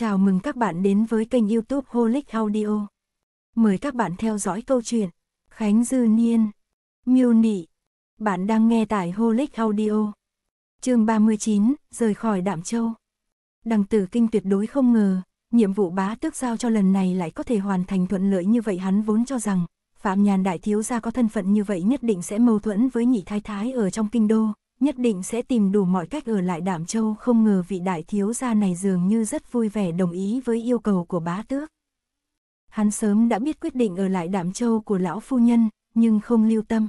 Chào mừng các bạn đến với kênh youtube Holic Audio. Mời các bạn theo dõi câu chuyện Khánh Dư Niên, Miêu Nị. Bạn đang nghe tại Holic Audio. chương 39, rời khỏi Đạm Châu. Đằng tử kinh tuyệt đối không ngờ, nhiệm vụ bá tước giao cho lần này lại có thể hoàn thành thuận lợi như vậy hắn vốn cho rằng, Phạm Nhàn Đại Thiếu Gia có thân phận như vậy nhất định sẽ mâu thuẫn với nhị thái thái ở trong kinh đô, nhất định sẽ tìm đủ mọi cách ở lại Đạm Châu không ngờ vị đại thiếu gia này dường như rất vui vẻ đồng ý với yêu cầu của bá tước. Hắn sớm đã biết quyết định ở lại Đạm Châu của lão phu nhân, nhưng không lưu tâm.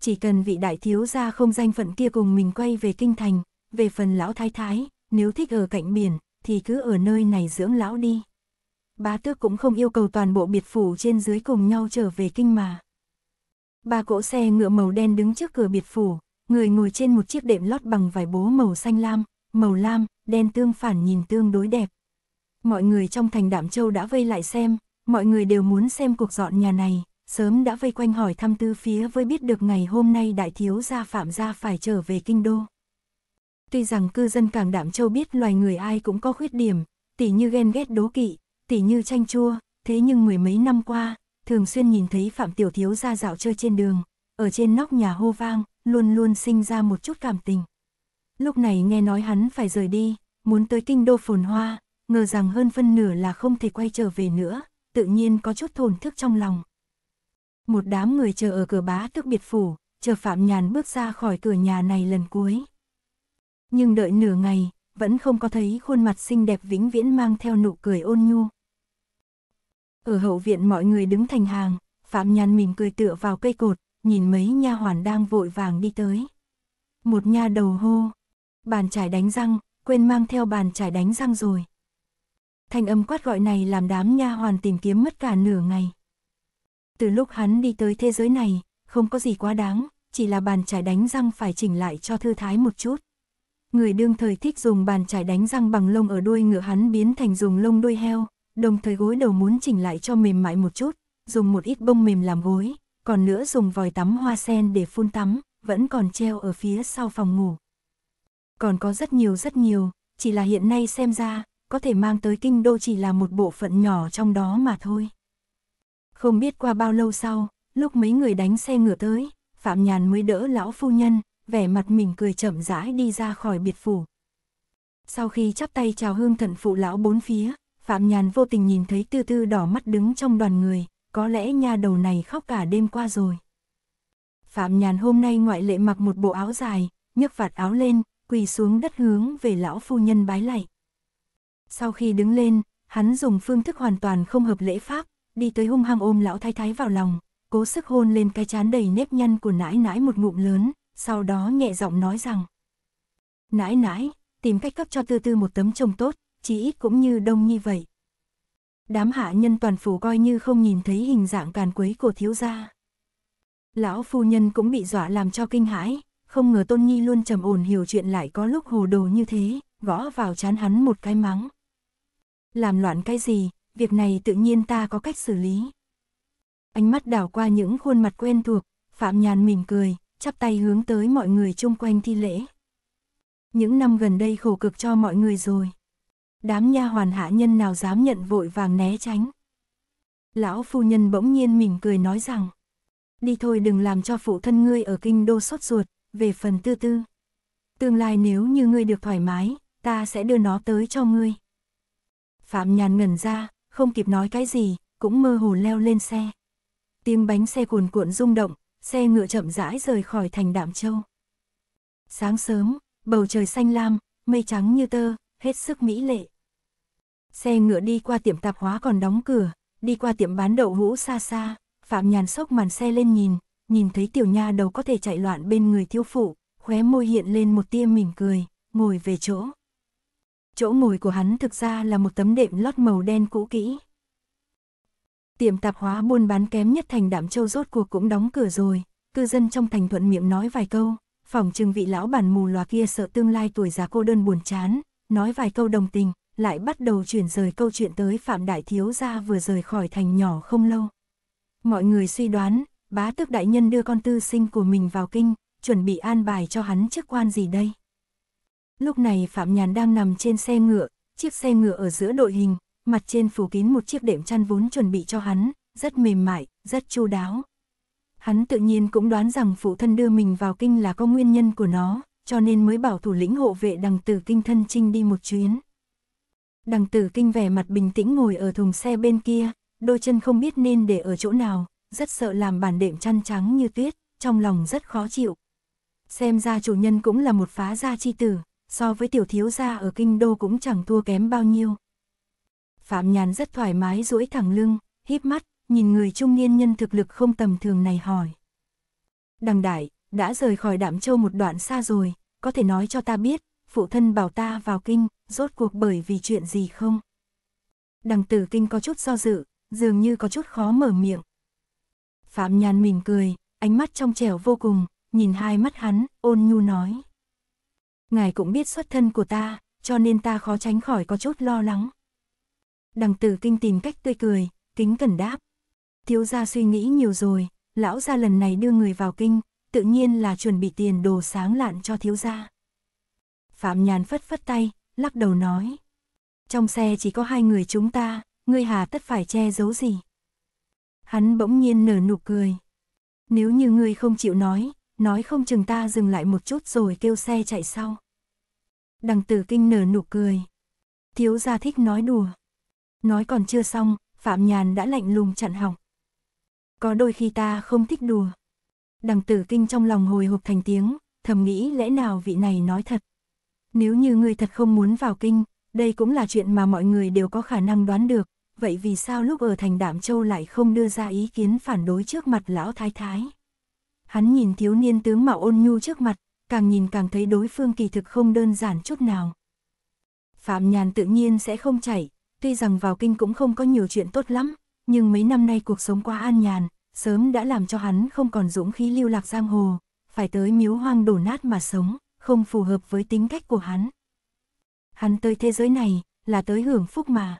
Chỉ cần vị đại thiếu gia không danh phận kia cùng mình quay về kinh thành, về phần lão thái thái, nếu thích ở cạnh biển, thì cứ ở nơi này dưỡng lão đi. Bá tước cũng không yêu cầu toàn bộ biệt phủ trên dưới cùng nhau trở về kinh mà. Ba cỗ xe ngựa màu đen đứng trước cửa biệt phủ, Người ngồi trên một chiếc đệm lót bằng vải bố màu xanh lam, màu lam, đen tương phản nhìn tương đối đẹp. Mọi người trong thành Đạm Châu đã vây lại xem, mọi người đều muốn xem cuộc dọn nhà này, sớm đã vây quanh hỏi thăm tư phía với biết được ngày hôm nay đại thiếu gia Phạm gia phải trở về kinh đô. Tuy rằng cư dân càng Đạm Châu biết loài người ai cũng có khuyết điểm, tỉ như ghen ghét đố kỵ, tỉ như tranh chua, thế nhưng mười mấy năm qua, thường xuyên nhìn thấy Phạm Tiểu Thiếu gia dạo chơi trên đường, ở trên nóc nhà hô vang, luôn luôn sinh ra một chút cảm tình. Lúc này nghe nói hắn phải rời đi, muốn tới kinh đô phồn hoa, ngờ rằng hơn phân nửa là không thể quay trở về nữa, tự nhiên có chút thổn thức trong lòng. Một đám người chờ ở cửa bá tước biệt phủ, chờ Phạm Nhàn bước ra khỏi cửa nhà này lần cuối. Nhưng đợi nửa ngày, vẫn không có thấy khuôn mặt xinh đẹp vĩnh viễn mang theo nụ cười ôn nhu. Ở hậu viện mọi người đứng thành hàng, Phạm Nhàn mỉm cười tựa vào cây cột, nhìn mấy nha hoàn đang vội vàng đi tới. Một nha đầu hô, bàn chải đánh răng, quên mang theo bàn chải đánh răng rồi. Thanh âm quát gọi này làm đám nha hoàn tìm kiếm mất cả nửa ngày. Từ lúc hắn đi tới thế giới này, không có gì quá đáng, chỉ là bàn chải đánh răng phải chỉnh lại cho thư thái một chút. Người đương thời thích dùng bàn chải đánh răng bằng lông ở đuôi ngựa hắn biến thành dùng lông đuôi heo, đồng thời gối đầu muốn chỉnh lại cho mềm mại một chút, dùng một ít bông mềm làm gối, còn nữa dùng vòi tắm hoa sen để phun tắm, vẫn còn treo ở phía sau phòng ngủ. Còn có rất nhiều rất nhiều, chỉ là hiện nay xem ra, có thể mang tới kinh đô chỉ là một bộ phận nhỏ trong đó mà thôi. Không biết qua bao lâu sau, lúc mấy người đánh xe ngựa tới, Phạm Nhàn mới đỡ lão phu nhân, vẻ mặt mình cười chậm rãi đi ra khỏi biệt phủ. Sau khi chắp tay chào hương thần phụ lão bốn phía, Phạm Nhàn vô tình nhìn thấy tư tư đỏ mắt đứng trong đoàn người, có lẽ nha đầu này khóc cả đêm qua rồi. Phạm Nhàn hôm nay ngoại lệ mặc một bộ áo dài, nhấc vạt áo lên, quỳ xuống đất hướng về lão phu nhân bái lạy. Sau khi đứng lên, hắn dùng phương thức hoàn toàn không hợp lễ pháp, đi tới hung hăng ôm lão thái thái vào lòng, cố sức hôn lên cái chán đầy nếp nhăn của nãi nãi một ngụm lớn, sau đó nhẹ giọng nói rằng. Nãi nãi, tìm cách cấp cho tư tư một tấm chồng tốt, chí ít cũng như đông như vậy, đám hạ nhân toàn phủ coi như không nhìn thấy hình dạng càn quấy của thiếu gia. Lão phu nhân cũng bị dọa làm cho kinh hãi, không ngờ Tôn Nhi luôn trầm ổn hiểu chuyện lại có lúc hồ đồ như thế, gõ vào chán hắn một cái mắng. Làm loạn cái gì, việc này tự nhiên ta có cách xử lý. Ánh mắt đảo qua những khuôn mặt quen thuộc, Phạm Nhàn mỉm cười, chắp tay hướng tới mọi người chung quanh thi lễ. Những năm gần đây khổ cực cho mọi người rồi đám nha hoàn hạ nhân nào dám nhận vội vàng né tránh. Lão phu nhân bỗng nhiên mỉm cười nói rằng, đi thôi đừng làm cho phụ thân ngươi ở kinh đô sốt ruột, về phần tư tư. Tương lai nếu như ngươi được thoải mái, ta sẽ đưa nó tới cho ngươi. Phạm nhàn ngẩn ra, không kịp nói cái gì, cũng mơ hồ leo lên xe. Tiếng bánh xe cuồn cuộn rung động, xe ngựa chậm rãi rời khỏi thành Đạm Châu. Sáng sớm, bầu trời xanh lam, mây trắng như tơ, hết sức mỹ lệ xe ngựa đi qua tiệm tạp hóa còn đóng cửa, đi qua tiệm bán đậu hũ xa xa, Phạm Nhàn sốc màn xe lên nhìn, nhìn thấy tiểu nha đầu có thể chạy loạn bên người thiếu phụ, khóe môi hiện lên một tia mỉm cười, ngồi về chỗ. Chỗ ngồi của hắn thực ra là một tấm đệm lót màu đen cũ kỹ. Tiệm tạp hóa buôn bán kém nhất thành đạm châu rốt cuộc cũng đóng cửa rồi, cư dân trong thành thuận miệng nói vài câu, phòng trừng vị lão bản mù lòa kia sợ tương lai tuổi già cô đơn buồn chán, nói vài câu đồng tình, lại bắt đầu chuyển rời câu chuyện tới Phạm Đại Thiếu Gia vừa rời khỏi thành nhỏ không lâu. Mọi người suy đoán, bá tước đại nhân đưa con tư sinh của mình vào kinh, chuẩn bị an bài cho hắn chức quan gì đây. Lúc này Phạm Nhàn đang nằm trên xe ngựa, chiếc xe ngựa ở giữa đội hình, mặt trên phủ kín một chiếc đệm chăn vốn chuẩn bị cho hắn, rất mềm mại, rất chu đáo. Hắn tự nhiên cũng đoán rằng phụ thân đưa mình vào kinh là có nguyên nhân của nó, cho nên mới bảo thủ lĩnh hộ vệ đằng từ kinh thân trinh đi một chuyến. Đằng tử kinh vẻ mặt bình tĩnh ngồi ở thùng xe bên kia, đôi chân không biết nên để ở chỗ nào, rất sợ làm bản đệm chăn trắng như tuyết, trong lòng rất khó chịu. Xem ra chủ nhân cũng là một phá gia chi tử, so với tiểu thiếu gia ở kinh đô cũng chẳng thua kém bao nhiêu. Phạm Nhàn rất thoải mái duỗi thẳng lưng, híp mắt, nhìn người trung niên nhân thực lực không tầm thường này hỏi. Đằng đại, đã rời khỏi Đạm Châu một đoạn xa rồi, có thể nói cho ta biết, phụ thân bảo ta vào kinh, rốt cuộc bởi vì chuyện gì không? Đằng tử kinh có chút do dự, dường như có chút khó mở miệng. Phạm nhàn mỉm cười, ánh mắt trong trẻo vô cùng, nhìn hai mắt hắn, ôn nhu nói. Ngài cũng biết xuất thân của ta, cho nên ta khó tránh khỏi có chút lo lắng. Đằng tử kinh tìm cách tươi cười, kính cẩn đáp. Thiếu gia suy nghĩ nhiều rồi, lão gia lần này đưa người vào kinh, tự nhiên là chuẩn bị tiền đồ sáng lạn cho thiếu gia. Phạm Nhàn phất phất tay, lắc đầu nói. Trong xe chỉ có hai người chúng ta, ngươi hà tất phải che giấu gì. Hắn bỗng nhiên nở nụ cười. Nếu như ngươi không chịu nói, nói không chừng ta dừng lại một chút rồi kêu xe chạy sau. Đằng tử kinh nở nụ cười. Thiếu gia thích nói đùa. Nói còn chưa xong, Phạm Nhàn đã lạnh lùng chặn họng. Có đôi khi ta không thích đùa. Đằng tử kinh trong lòng hồi hộp thành tiếng, thầm nghĩ lẽ nào vị này nói thật. Nếu như ngươi thật không muốn vào kinh, đây cũng là chuyện mà mọi người đều có khả năng đoán được, vậy vì sao lúc ở thành Đạm Châu lại không đưa ra ý kiến phản đối trước mặt lão thái thái? Hắn nhìn thiếu niên tướng mạo ôn nhu trước mặt, càng nhìn càng thấy đối phương kỳ thực không đơn giản chút nào. Phạm Nhàn tự nhiên sẽ không chảy, tuy rằng vào kinh cũng không có nhiều chuyện tốt lắm, nhưng mấy năm nay cuộc sống quá an nhàn, sớm đã làm cho hắn không còn dũng khí lưu lạc giang hồ, phải tới miếu hoang đổ nát mà sống không phù hợp với tính cách của hắn. Hắn tới thế giới này, là tới hưởng phúc mà.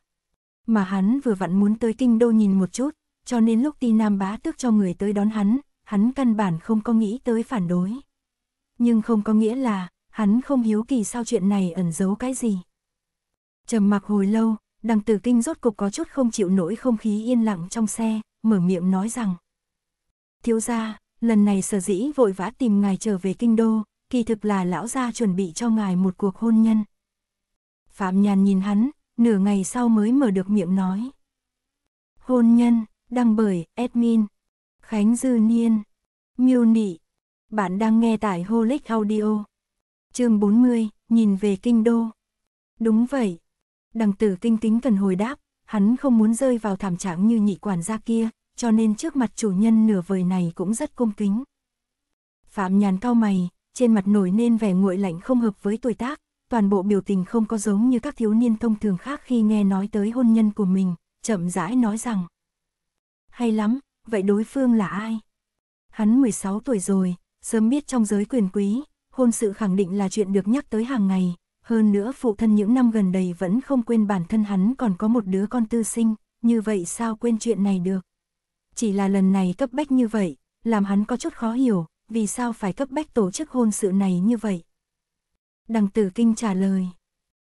Mà hắn vừa vặn muốn tới kinh đô nhìn một chút, cho nên lúc ti nam bá tước cho người tới đón hắn, hắn căn bản không có nghĩ tới phản đối. Nhưng không có nghĩa là, hắn không hiếu kỳ sao chuyện này ẩn giấu cái gì. trầm mặc hồi lâu, đằng tử kinh rốt cục có chút không chịu nổi không khí yên lặng trong xe, mở miệng nói rằng. Thiếu gia, lần này sở dĩ vội vã tìm ngài trở về kinh đô, kỳ thực là lão gia chuẩn bị cho ngài một cuộc hôn nhân. Phạm Nhàn nhìn hắn, nửa ngày sau mới mở được miệng nói. Hôn nhân, đăng bởi admin, Khánh Dư Niên, Miêu Nị. Bạn đang nghe tại Holic Audio. Chương 40, nhìn về kinh đô. Đúng vậy. Đằng tử kinh tính cần hồi đáp, hắn không muốn rơi vào thảm trạng như nhị quản gia kia, cho nên trước mặt chủ nhân nửa vời này cũng rất cung kính. Phạm Nhàn cao mày, trên mặt nổi nên vẻ nguội lạnh không hợp với tuổi tác, toàn bộ biểu tình không có giống như các thiếu niên thông thường khác khi nghe nói tới hôn nhân của mình, chậm rãi nói rằng. Hay lắm, vậy đối phương là ai? Hắn 16 tuổi rồi, sớm biết trong giới quyền quý, hôn sự khẳng định là chuyện được nhắc tới hàng ngày, hơn nữa phụ thân những năm gần đây vẫn không quên bản thân hắn còn có một đứa con tư sinh, như vậy sao quên chuyện này được? Chỉ là lần này cấp bách như vậy, làm hắn có chút khó hiểu, vì sao phải cấp bách tổ chức hôn sự này như vậy? Đằng tử kinh trả lời.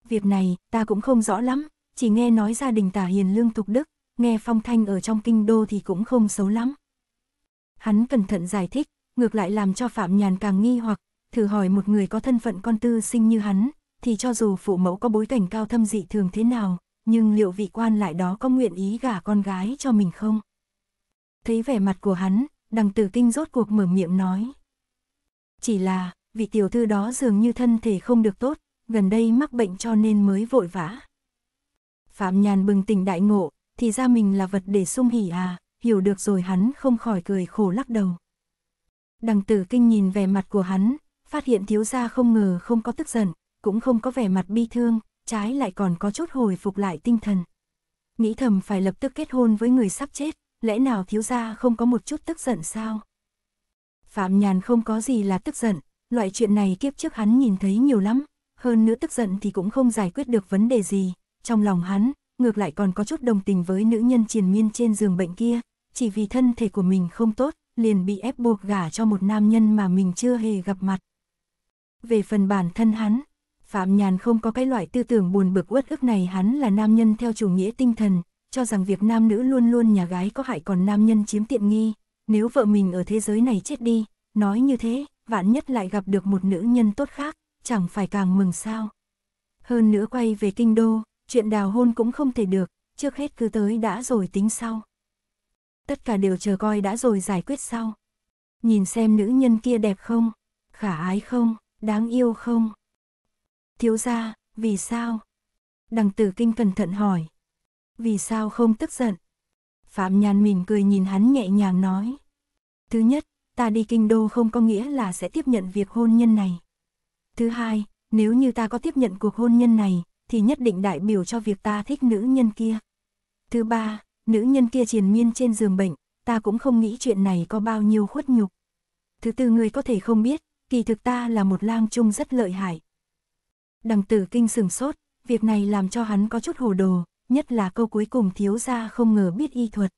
Việc này, ta cũng không rõ lắm, chỉ nghe nói gia đình tả hiền lương tục đức, nghe phong thanh ở trong kinh đô thì cũng không xấu lắm. Hắn cẩn thận giải thích, ngược lại làm cho Phạm Nhàn càng nghi hoặc, thử hỏi một người có thân phận con tư sinh như hắn, thì cho dù phụ mẫu có bối cảnh cao thâm dị thường thế nào, nhưng liệu vị quan lại đó có nguyện ý gả con gái cho mình không? Thấy vẻ mặt của hắn, đằng tử kinh rốt cuộc mở miệng nói. Chỉ là, vị tiểu thư đó dường như thân thể không được tốt, gần đây mắc bệnh cho nên mới vội vã. Phạm Nhàn bừng tỉnh đại ngộ, thì ra mình là vật để sung hỉ à, hiểu được rồi hắn không khỏi cười khổ lắc đầu. Đằng tử kinh nhìn vẻ mặt của hắn, phát hiện thiếu gia không ngờ không có tức giận, cũng không có vẻ mặt bi thương, trái lại còn có chút hồi phục lại tinh thần. Nghĩ thầm phải lập tức kết hôn với người sắp chết, lẽ nào thiếu gia không có một chút tức giận sao? Phạm Nhàn không có gì là tức giận, loại chuyện này kiếp trước hắn nhìn thấy nhiều lắm, hơn nữa tức giận thì cũng không giải quyết được vấn đề gì, trong lòng hắn, ngược lại còn có chút đồng tình với nữ nhân triền miên trên giường bệnh kia, chỉ vì thân thể của mình không tốt, liền bị ép buộc gả cho một nam nhân mà mình chưa hề gặp mặt. Về phần bản thân hắn, Phạm Nhàn không có cái loại tư tưởng buồn bực uất ức này hắn là nam nhân theo chủ nghĩa tinh thần, cho rằng việc nam nữ luôn luôn nhà gái có hại còn nam nhân chiếm tiện nghi, nếu vợ mình ở thế giới này chết đi, nói như thế, vạn nhất lại gặp được một nữ nhân tốt khác, chẳng phải càng mừng sao. Hơn nữa quay về kinh đô, chuyện đào hôn cũng không thể được, trước hết cứ tới đã rồi tính sau. Tất cả đều chờ coi đã rồi giải quyết sau. Nhìn xem nữ nhân kia đẹp không, khả ái không, đáng yêu không. Thiếu gia, vì sao? Đằng tử kinh cẩn thận hỏi vì sao không tức giận? Phạm Nhàn mỉm cười nhìn hắn nhẹ nhàng nói. Thứ nhất, ta đi kinh đô không có nghĩa là sẽ tiếp nhận việc hôn nhân này. Thứ hai, nếu như ta có tiếp nhận cuộc hôn nhân này, thì nhất định đại biểu cho việc ta thích nữ nhân kia. Thứ ba, nữ nhân kia triền miên trên giường bệnh, ta cũng không nghĩ chuyện này có bao nhiêu khuất nhục. Thứ tư người có thể không biết, kỳ thực ta là một lang trung rất lợi hại. Đằng tử kinh sừng sốt, việc này làm cho hắn có chút hồ đồ, nhất là câu cuối cùng thiếu gia không ngờ biết y thuật.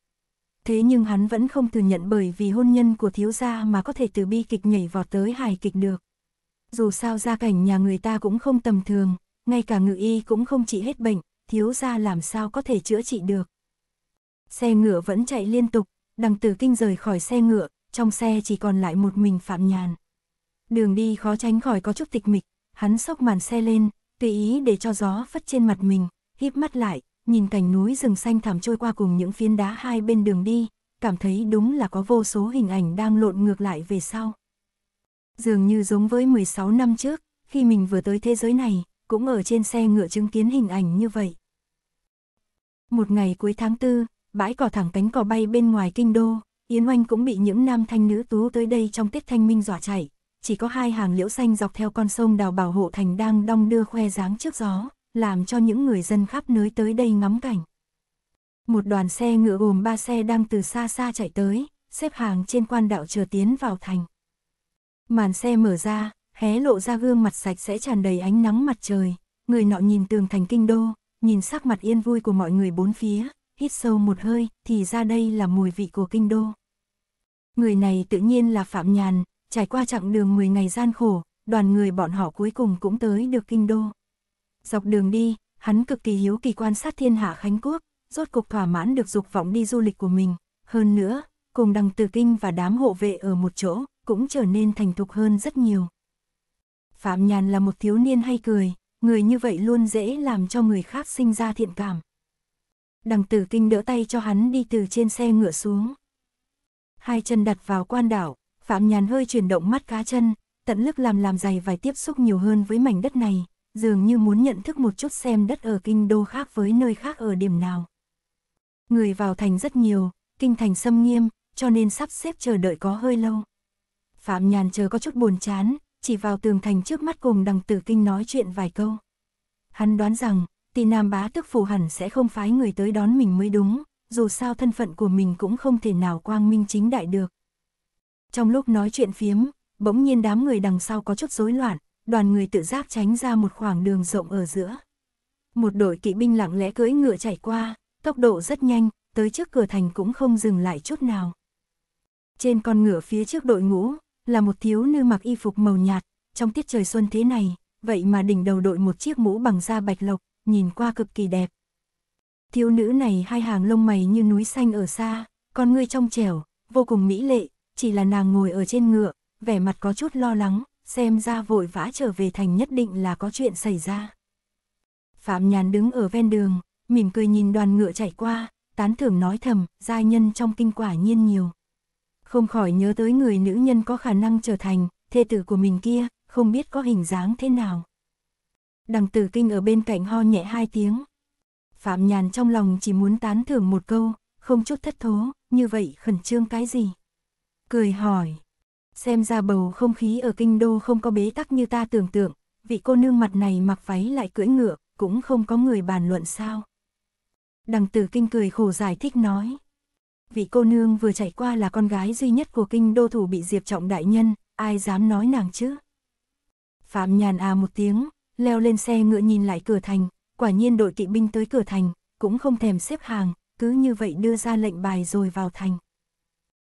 Thế nhưng hắn vẫn không thừa nhận bởi vì hôn nhân của thiếu gia mà có thể từ bi kịch nhảy vọt tới hài kịch được. Dù sao gia cảnh nhà người ta cũng không tầm thường, ngay cả ngự y cũng không trị hết bệnh, thiếu gia làm sao có thể chữa trị được. Xe ngựa vẫn chạy liên tục, đằng tử kinh rời khỏi xe ngựa, trong xe chỉ còn lại một mình Phạm Nhàn. Đường đi khó tránh khỏi có chút tịch mịch, hắn sốc màn xe lên, tùy ý để cho gió phất trên mặt mình, híp mắt lại, nhìn cảnh núi rừng xanh thảm trôi qua cùng những phiến đá hai bên đường đi, cảm thấy đúng là có vô số hình ảnh đang lộn ngược lại về sau. Dường như giống với 16 năm trước, khi mình vừa tới thế giới này, cũng ở trên xe ngựa chứng kiến hình ảnh như vậy. Một ngày cuối tháng tư, bãi cỏ thẳng cánh cỏ bay bên ngoài kinh đô, Yến Oanh cũng bị những nam thanh nữ tú tới đây trong tiết thanh minh dọa chạy, chỉ có hai hàng liễu xanh dọc theo con sông đào bảo hộ thành đang đong đưa khoe dáng trước gió làm cho những người dân khắp nơi tới đây ngắm cảnh. Một đoàn xe ngựa gồm ba xe đang từ xa xa chạy tới, xếp hàng trên quan đạo chờ tiến vào thành. Màn xe mở ra, hé lộ ra gương mặt sạch sẽ tràn đầy ánh nắng mặt trời, người nọ nhìn tường thành kinh đô, nhìn sắc mặt yên vui của mọi người bốn phía, hít sâu một hơi, thì ra đây là mùi vị của kinh đô. Người này tự nhiên là Phạm Nhàn, trải qua chặng đường 10 ngày gian khổ, đoàn người bọn họ cuối cùng cũng tới được kinh đô. Dọc đường đi, hắn cực kỳ hiếu kỳ quan sát thiên hạ Khánh Quốc, rốt cục thỏa mãn được dục vọng đi du lịch của mình. Hơn nữa, cùng đằng tử kinh và đám hộ vệ ở một chỗ, cũng trở nên thành thục hơn rất nhiều. Phạm Nhàn là một thiếu niên hay cười, người như vậy luôn dễ làm cho người khác sinh ra thiện cảm. Đằng tử kinh đỡ tay cho hắn đi từ trên xe ngựa xuống. Hai chân đặt vào quan đảo, Phạm Nhàn hơi chuyển động mắt cá chân, tận lực làm làm dày vài tiếp xúc nhiều hơn với mảnh đất này, dường như muốn nhận thức một chút xem đất ở kinh đô khác với nơi khác ở điểm nào. Người vào thành rất nhiều, kinh thành xâm nghiêm, cho nên sắp xếp chờ đợi có hơi lâu. Phạm Nhàn chờ có chút buồn chán, chỉ vào tường thành trước mắt cùng đằng tử kinh nói chuyện vài câu. Hắn đoán rằng, tỷ nam bá tức phủ hẳn sẽ không phái người tới đón mình mới đúng, dù sao thân phận của mình cũng không thể nào quang minh chính đại được. Trong lúc nói chuyện phiếm, bỗng nhiên đám người đằng sau có chút rối loạn, đoàn người tự giác tránh ra một khoảng đường rộng ở giữa. Một đội kỵ binh lặng lẽ cưỡi ngựa chảy qua, tốc độ rất nhanh, tới trước cửa thành cũng không dừng lại chút nào. Trên con ngựa phía trước đội ngũ, là một thiếu nữ mặc y phục màu nhạt, trong tiết trời xuân thế này, vậy mà đỉnh đầu đội một chiếc mũ bằng da bạch lộc, nhìn qua cực kỳ đẹp. Thiếu nữ này hai hàng lông mày như núi xanh ở xa, con ngươi trong trẻo, vô cùng mỹ lệ, chỉ là nàng ngồi ở trên ngựa, vẻ mặt có chút lo lắng, xem ra vội vã trở về thành nhất định là có chuyện xảy ra. Phạm Nhàn đứng ở ven đường, mỉm cười nhìn đoàn ngựa chạy qua, tán thưởng nói thầm, giai nhân trong kinh quả nhiên nhiều. Không khỏi nhớ tới người nữ nhân có khả năng trở thành, thê tử của mình kia, không biết có hình dáng thế nào. Đằng tử kinh ở bên cạnh ho nhẹ hai tiếng. Phạm Nhàn trong lòng chỉ muốn tán thưởng một câu, không chút thất thố, như vậy khẩn trương cái gì? Cười hỏi, xem ra bầu không khí ở kinh đô không có bế tắc như ta tưởng tượng, vị cô nương mặt này mặc váy lại cưỡi ngựa, cũng không có người bàn luận sao. Đằng tử kinh cười khổ giải thích nói. Vị cô nương vừa chạy qua là con gái duy nhất của kinh đô thủ bị diệp trọng đại nhân, ai dám nói nàng chứ? Phạm nhàn à một tiếng, leo lên xe ngựa nhìn lại cửa thành, quả nhiên đội kỵ binh tới cửa thành, cũng không thèm xếp hàng, cứ như vậy đưa ra lệnh bài rồi vào thành.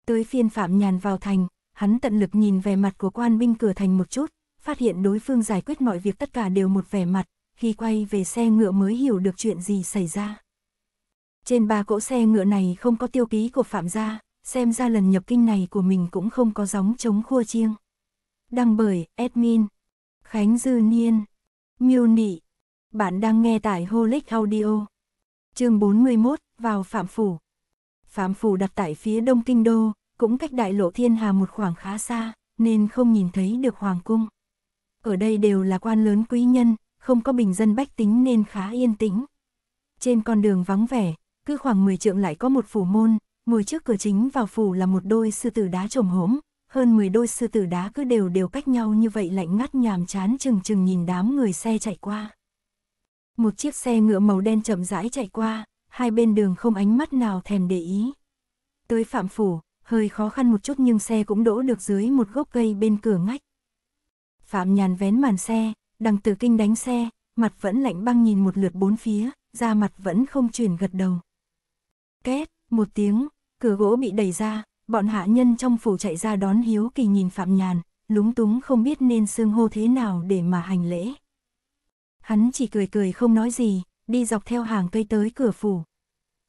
Tới phiên Phạm Nhàn vào thành, hắn tận lực nhìn về mặt của quan binh cửa thành một chút, phát hiện đối phương giải quyết mọi việc tất cả đều một vẻ mặt, khi quay về xe ngựa mới hiểu được chuyện gì xảy ra. Trên ba cỗ xe ngựa này không có tiêu ký của Phạm gia, xem ra lần nhập kinh này của mình cũng không có gióng chống khua chiêng. Đăng bởi Admin Khánh Dư Niên miu Nị Bạn đang nghe tại Holic Audio Chương 41 Vào Phạm Phủ Phạm Phủ đặt tại phía đông kinh đô, cũng cách đại lộ thiên hà một khoảng khá xa, nên không nhìn thấy được hoàng cung. Ở đây đều là quan lớn quý nhân, không có bình dân bách tính nên khá yên tĩnh. Trên con đường vắng vẻ, cứ khoảng 10 trượng lại có một phủ môn, ngồi trước cửa chính vào phủ là một đôi sư tử đá trồm hốm, hơn 10 đôi sư tử đá cứ đều đều cách nhau như vậy lạnh ngắt nhàm chán chừng chừng nhìn đám người xe chạy qua. Một chiếc xe ngựa màu đen chậm rãi chạy qua, hai bên đường không ánh mắt nào thèm để ý. Tới Phạm Phủ, hơi khó khăn một chút nhưng xe cũng đỗ được dưới một gốc cây bên cửa ngách. Phạm Nhàn vén màn xe, đằng tử kinh đánh xe, mặt vẫn lạnh băng nhìn một lượt bốn phía, da mặt vẫn không chuyển gật đầu. Két, một tiếng, cửa gỗ bị đẩy ra, bọn hạ nhân trong phủ chạy ra đón hiếu kỳ nhìn Phạm Nhàn, lúng túng không biết nên xương hô thế nào để mà hành lễ. Hắn chỉ cười cười không nói gì, đi dọc theo hàng cây tới cửa phủ.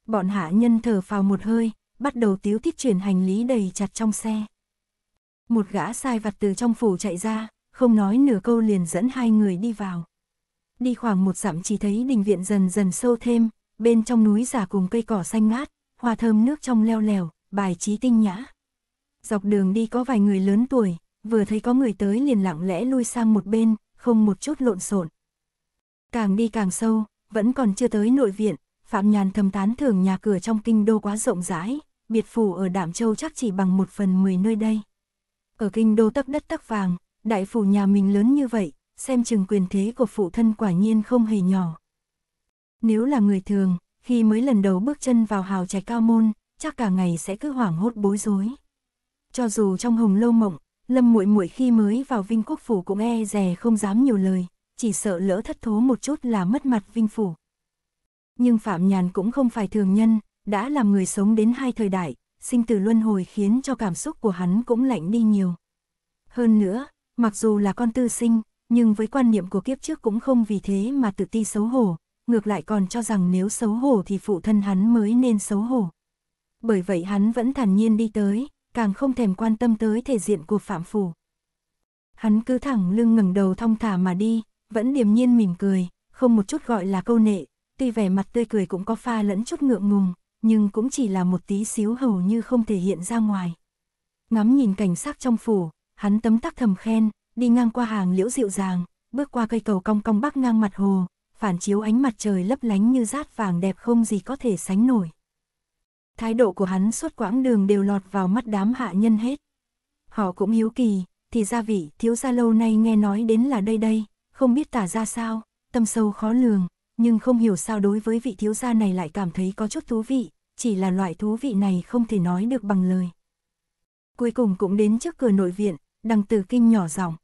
Bọn hạ nhân thở phào một hơi, bắt đầu tiếu tiết chuyển hành lý đầy chặt trong xe. Một gã sai vặt từ trong phủ chạy ra, không nói nửa câu liền dẫn hai người đi vào. Đi khoảng một dặm chỉ thấy đình viện dần dần sâu thêm, bên trong núi giả cùng cây cỏ xanh ngát, hoa thơm nước trong leo lèo, bài trí tinh nhã. Dọc đường đi có vài người lớn tuổi, vừa thấy có người tới liền lặng lẽ lui sang một bên, không một chút lộn xộn. Càng đi càng sâu, vẫn còn chưa tới nội viện, Phạm Nhàn thầm tán thưởng nhà cửa trong kinh đô quá rộng rãi, biệt phủ ở Đạm Châu chắc chỉ bằng một phần mười nơi đây. Ở kinh đô tấp đất tắc vàng, đại phủ nhà mình lớn như vậy, xem chừng quyền thế của phụ thân quả nhiên không hề nhỏ. Nếu là người thường, khi mới lần đầu bước chân vào hào trạch cao môn, chắc cả ngày sẽ cứ hoảng hốt bối rối. Cho dù trong hồng lâu mộng, Lâm muội muội khi mới vào Vinh Quốc phủ cũng e dè không dám nhiều lời, chỉ sợ lỡ thất thố một chút là mất mặt Vinh phủ. Nhưng Phạm Nhàn cũng không phải thường nhân, đã làm người sống đến hai thời đại, sinh tử luân hồi khiến cho cảm xúc của hắn cũng lạnh đi nhiều. Hơn nữa, mặc dù là con tư sinh, nhưng với quan niệm của kiếp trước cũng không vì thế mà tự ti xấu hổ, ngược lại còn cho rằng nếu xấu hổ thì phụ thân hắn mới nên xấu hổ. Bởi vậy hắn vẫn thản nhiên đi tới, càng không thèm quan tâm tới thể diện của Phạm Phủ. Hắn cứ thẳng lưng ngẩng đầu thong thả mà đi, vẫn điềm nhiên mỉm cười, không một chút gọi là câu nệ, tuy vẻ mặt tươi cười cũng có pha lẫn chút ngượng ngùng, nhưng cũng chỉ là một tí xíu hầu như không thể hiện ra ngoài. Ngắm nhìn cảnh sắc trong phủ, hắn tấm tắc thầm khen, đi ngang qua hàng liễu dịu dàng, bước qua cây cầu cong cong bắc ngang mặt hồ, phản chiếu ánh mặt trời lấp lánh như rát vàng đẹp không gì có thể sánh nổi. Thái độ của hắn suốt quãng đường đều lọt vào mắt đám hạ nhân hết. Họ cũng hiếu kỳ, thì gia vị thiếu gia lâu nay nghe nói đến là đây đây, không biết tả ra sao, tâm sâu khó lường, nhưng không hiểu sao đối với vị thiếu gia này lại cảm thấy có chút thú vị, chỉ là loại thú vị này không thể nói được bằng lời. Cuối cùng cũng đến trước cửa nội viện, đằng từ kinh nhỏ giọng.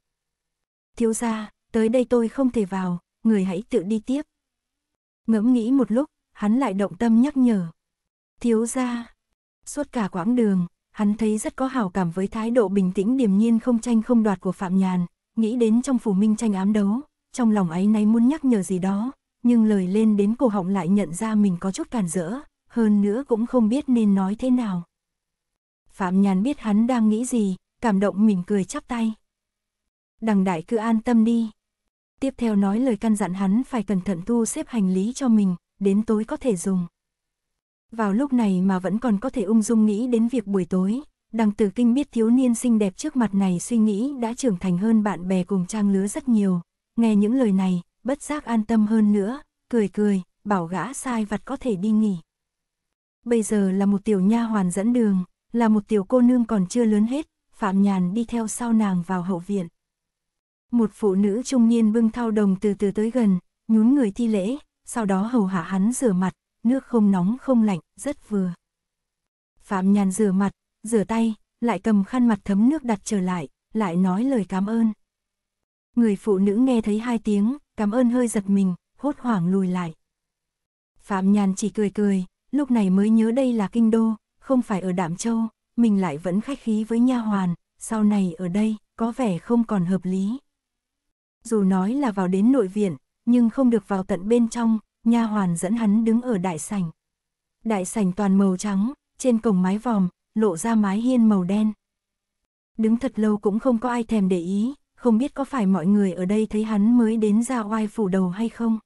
Thiếu gia, tới đây tôi không thể vào, người hãy tự đi tiếp. Ngẫm nghĩ một lúc, hắn lại động tâm nhắc nhở. Thiếu gia, suốt cả quãng đường, hắn thấy rất có hào cảm với thái độ bình tĩnh điềm nhiên không tranh không đoạt của Phạm Nhàn, nghĩ đến trong phủ minh tranh ám đấu, trong lòng ấy nay muốn nhắc nhở gì đó, nhưng lời lên đến cổ họng lại nhận ra mình có chút càn rỡ, hơn nữa cũng không biết nên nói thế nào. Phạm Nhàn biết hắn đang nghĩ gì, cảm động mỉm cười chắp tay. Đằng đại cứ an tâm đi. Tiếp theo nói lời căn dặn hắn phải cẩn thận thu xếp hành lý cho mình, đến tối có thể dùng. Vào lúc này mà vẫn còn có thể ung dung nghĩ đến việc buổi tối, đằng tử kinh biết thiếu niên xinh đẹp trước mặt này suy nghĩ đã trưởng thành hơn bạn bè cùng trang lứa rất nhiều. Nghe những lời này, bất giác an tâm hơn nữa, cười cười, bảo gã sai vặt có thể đi nghỉ bây giờ là một tiểu nha hoàn dẫn đường, là một tiểu cô nương còn chưa lớn hết, Phạm Nhàn đi theo sau nàng vào hậu viện. Một phụ nữ trung niên bưng thao đồng từ từ tới gần, nhún người thi lễ, sau đó hầu hạ hắn rửa mặt, nước không nóng không lạnh, rất vừa. Phạm Nhàn rửa mặt, rửa tay, lại cầm khăn mặt thấm nước đặt trở lại, lại nói lời cảm ơn. Người phụ nữ nghe thấy hai tiếng, cảm ơn hơi giật mình, hốt hoảng lùi lại. Phạm Nhàn chỉ cười cười, lúc này mới nhớ đây là kinh đô, không phải ở Đạm Châu, mình lại vẫn khách khí với nha hoàn, sau này ở đây có vẻ không còn hợp lý. Dù nói là vào đến nội viện, nhưng không được vào tận bên trong, nha hoàn dẫn hắn đứng ở đại sảnh. Đại sảnh toàn màu trắng, trên cổng mái vòm, lộ ra mái hiên màu đen. Đứng thật lâu cũng không có ai thèm để ý, không biết có phải mọi người ở đây thấy hắn mới đến ra oai phủ đầu hay không.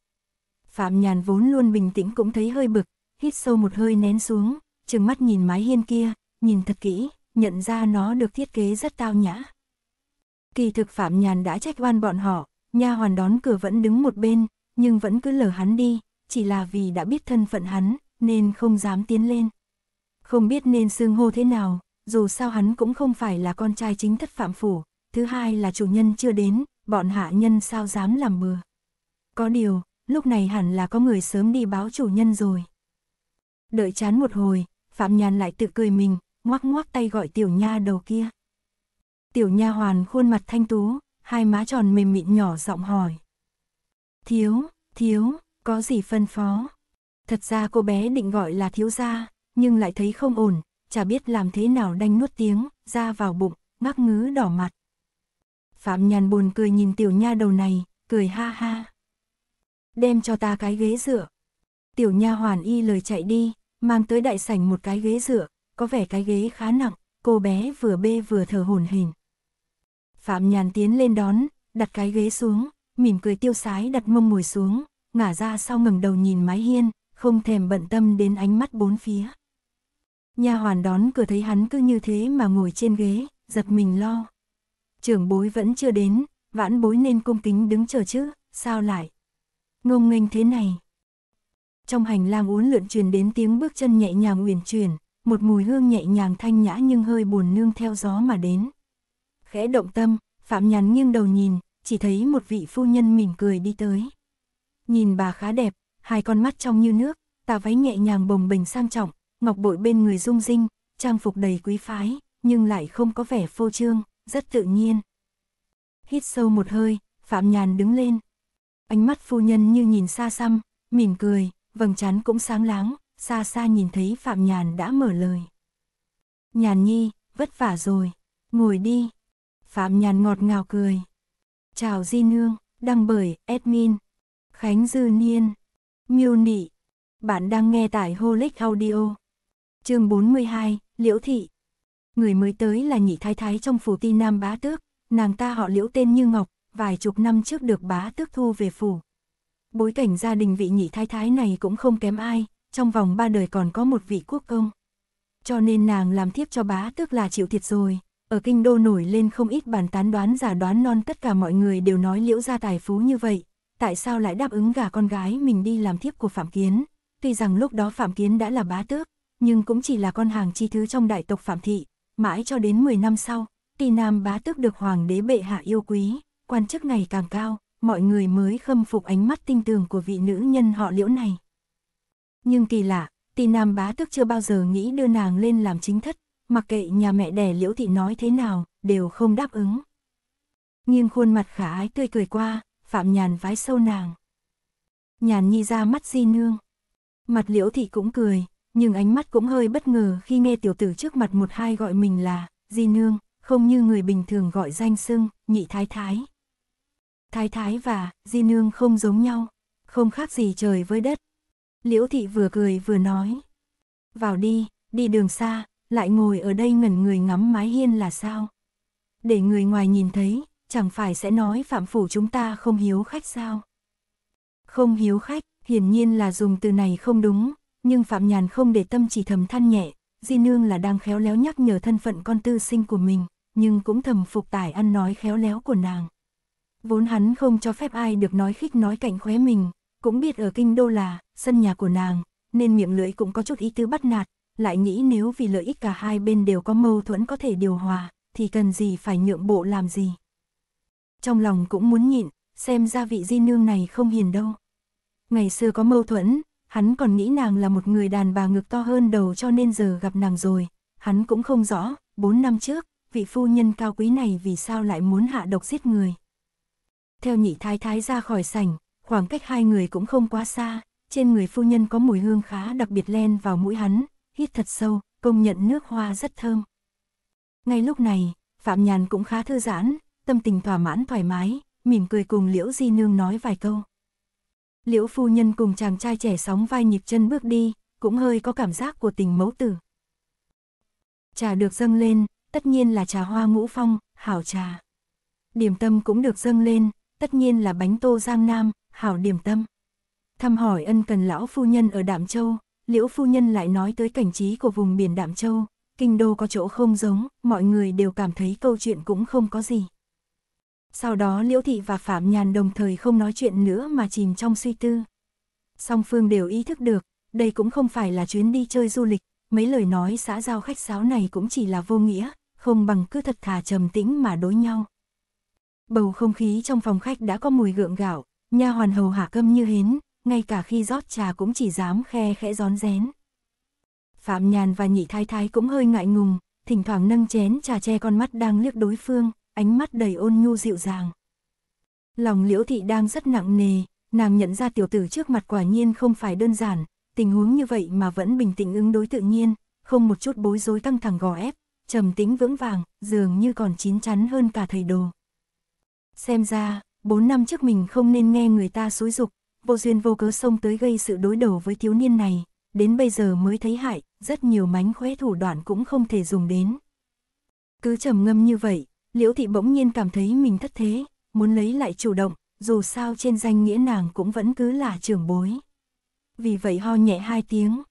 Phạm Nhàn vốn luôn bình tĩnh cũng thấy hơi bực, hít sâu một hơi nén xuống, chừng mắt nhìn mái hiên kia, nhìn thật kỹ, nhận ra nó được thiết kế rất tao nhã. Kỳ thực Phạm Nhàn đã trách oan bọn họ, nha hoàn đón cửa vẫn đứng một bên, nhưng vẫn cứ lờ hắn đi, chỉ là vì đã biết thân phận hắn, nên không dám tiến lên. Không biết nên xưng hô thế nào, dù sao hắn cũng không phải là con trai chính thất phạm phủ, thứ hai là chủ nhân chưa đến, bọn hạ nhân sao dám làm bừa. Có điều, lúc này hẳn là có người sớm đi báo chủ nhân rồi. Đợi chán một hồi, Phạm Nhàn lại tự cười mình, ngoắc ngoắc tay gọi tiểu nha đầu kia. Tiểu nha hoàn khuôn mặt thanh tú, hai má tròn mềm mịn nhỏ giọng hỏi. Thiếu, thiếu, có gì phân phó? Thật ra cô bé định gọi là thiếu gia, nhưng lại thấy không ổn, chả biết làm thế nào đanh nuốt tiếng, ra vào bụng, ngắc ngứ đỏ mặt. Phạm Nhàn buồn cười nhìn tiểu nha đầu này, cười ha ha. Đem cho ta cái ghế dựa. Tiểu nha hoàn y lời chạy đi, mang tới đại sảnh một cái ghế dựa, có vẻ cái ghế khá nặng, cô bé vừa bê vừa thở hổn hển. Phạm Nhàn tiến lên đón, đặt cái ghế xuống, mỉm cười tiêu sái đặt mông ngồi xuống, ngả ra sau ngẩng đầu nhìn mái hiên, không thèm bận tâm đến ánh mắt bốn phía. Nha hoàn đón cửa thấy hắn cứ như thế mà ngồi trên ghế, giật mình lo. Trưởng bối vẫn chưa đến, vãn bối nên cung kính đứng chờ chứ, sao lại? Ngông nghênh thế này, trong hành lang uốn lượn truyền đến tiếng bước chân nhẹ nhàng uyển chuyển, một mùi hương nhẹ nhàng thanh nhã nhưng hơi buồn nương theo gió mà đến. Khẽ động tâm, Phạm Nhàn nghiêng đầu nhìn, chỉ thấy một vị phu nhân mỉm cười đi tới. Nhìn bà khá đẹp, hai con mắt trong như nước, tà váy nhẹ nhàng bồng bềnh sang trọng, ngọc bội bên người rung rinh, trang phục đầy quý phái, nhưng lại không có vẻ phô trương, rất tự nhiên. Hít sâu một hơi, Phạm Nhàn đứng lên. Ánh mắt phu nhân như nhìn xa xăm, mỉm cười, vầng trán cũng sáng láng, xa xa nhìn thấy Phạm Nhàn đã mở lời. Nhàn nhi, vất vả rồi, ngồi đi. Phạm Nhàn ngọt ngào cười. Chào Di Nương, đăng bởi admin. Khánh Dư Niên, miu Nị. Bạn đang nghe tại Holic Audio. Chương 42, Liễu Thị. Người mới tới là nhị thái thái trong phủ ti nam bá tước, nàng ta họ Liễu tên như Ngọc, vài chục năm trước được bá tước thu về phủ, bối cảnh gia đình vị nhị thái thái này cũng không kém ai, trong vòng ba đời còn có một vị quốc công. Cho nên nàng làm thiếp cho bá tức là chịu thiệt rồi, ở kinh đô nổi lên không ít bàn tán đoán giả đoán non tất cả mọi người đều nói liễu gia tài phú như vậy, tại sao lại đáp ứng gả con gái mình đi làm thiếp của Phạm Kiến. Tuy rằng lúc đó Phạm Kiến đã là bá tước, nhưng cũng chỉ là con hàng chi thứ trong đại tộc Phạm Thị, mãi cho đến 10 năm sau, Ti Nam bá tước được hoàng đế bệ hạ yêu quý, quan chức ngày càng cao, mọi người mới khâm phục ánh mắt tinh tường của vị nữ nhân họ liễu này. Nhưng kỳ lạ, tỷ nam bá tước chưa bao giờ nghĩ đưa nàng lên làm chính thất, mặc kệ nhà mẹ đẻ liễu thị nói thế nào, đều không đáp ứng. Nghiêng khuôn mặt khả ái tươi cười qua, phạm nhàn vái sâu nàng. Nhàn nhi ra mắt di nương. Mặt liễu thị cũng cười, nhưng ánh mắt cũng hơi bất ngờ khi nghe tiểu tử trước mặt một hai gọi mình là di nương, không như người bình thường gọi danh sưng nhị thái thái. Thái Thái và Di Nương không giống nhau, không khác gì trời với đất. Liễu Thị vừa cười vừa nói. Vào đi, đi đường xa, lại ngồi ở đây ngẩn người ngắm mái hiên là sao? Để người ngoài nhìn thấy, chẳng phải sẽ nói phạm phủ chúng ta không hiếu khách sao? Không hiếu khách, hiển nhiên là dùng từ này không đúng, nhưng Phạm Nhàn không để tâm chỉ thầm than nhẹ, Di Nương là đang khéo léo nhắc nhở thân phận con tư sinh của mình, nhưng cũng thầm phục tài ăn nói khéo léo của nàng. Vốn hắn không cho phép ai được nói khích nói cạnh khóe mình, cũng biết ở kinh đô là sân nhà của nàng, nên miệng lưỡi cũng có chút ý tứ bắt nạt, lại nghĩ nếu vì lợi ích cả hai bên đều có mâu thuẫn có thể điều hòa, thì cần gì phải nhượng bộ làm gì. Trong lòng cũng muốn nhịn, xem ra vị di nương này không hiền đâu. Ngày xưa có mâu thuẫn, hắn còn nghĩ nàng là một người đàn bà ngực to hơn đầu cho nên giờ gặp nàng rồi, hắn cũng không rõ, 4 năm trước, vị phu nhân cao quý này vì sao lại muốn hạ độc giết người theo nhị thái thái ra khỏi sảnh, khoảng cách hai người cũng không quá xa, trên người phu nhân có mùi hương khá đặc biệt len vào mũi hắn, hít thật sâu, công nhận nước hoa rất thơm. Ngay lúc này, Phạm Nhàn cũng khá thư giãn, tâm tình thỏa mãn thoải mái, mỉm cười cùng Liễu Di Nương nói vài câu. Liễu phu nhân cùng chàng trai trẻ sóng vai nhịp chân bước đi, cũng hơi có cảm giác của tình mẫu tử. Trà được dâng lên, tất nhiên là trà hoa ngũ phong, hảo trà. Điểm tâm cũng được dâng lên, tất nhiên là bánh tô Giang Nam, hảo điểm tâm. Thăm hỏi ân cần lão phu nhân ở Đạm Châu, liễu phu nhân lại nói tới cảnh trí của vùng biển Đạm Châu, kinh đô có chỗ không giống, mọi người đều cảm thấy câu chuyện cũng không có gì. Sau đó Liễu Thị và Phạm Nhàn đồng thời không nói chuyện nữa mà chìm trong suy tư. Song Phương đều ý thức được, đây cũng không phải là chuyến đi chơi du lịch, mấy lời nói xã giao khách sáo này cũng chỉ là vô nghĩa, không bằng cứ thật thà trầm tĩnh mà đối nhau. Bầu không khí trong phòng khách đã có mùi gượng gạo, nha hoàn hầu hạ cơm như hến, ngay cả khi rót trà cũng chỉ dám khe khẽ rón rén. Phạm Nhàn và Nhị Thái Thái cũng hơi ngại ngùng, thỉnh thoảng nâng chén trà che con mắt đang liếc đối phương, ánh mắt đầy ôn nhu dịu dàng. Lòng Liễu Thị đang rất nặng nề, nàng nhận ra tiểu tử trước mặt quả nhiên không phải đơn giản, tình huống như vậy mà vẫn bình tĩnh ứng đối tự nhiên, không một chút bối rối căng thẳng gò ép, trầm tĩnh vững vàng, dường như còn chín chắn hơn cả thầy đồ. Xem ra, 4 năm trước mình không nên nghe người ta xúi dục, vô duyên vô cớ xông tới gây sự đối đầu với thiếu niên này, đến bây giờ mới thấy hại, rất nhiều mánh khóe thủ đoạn cũng không thể dùng đến. Cứ trầm ngâm như vậy, Liễu Thị bỗng nhiên cảm thấy mình thất thế, muốn lấy lại chủ động, dù sao trên danh nghĩa nàng cũng vẫn cứ là trưởng bối. Vì vậy ho nhẹ hai tiếng.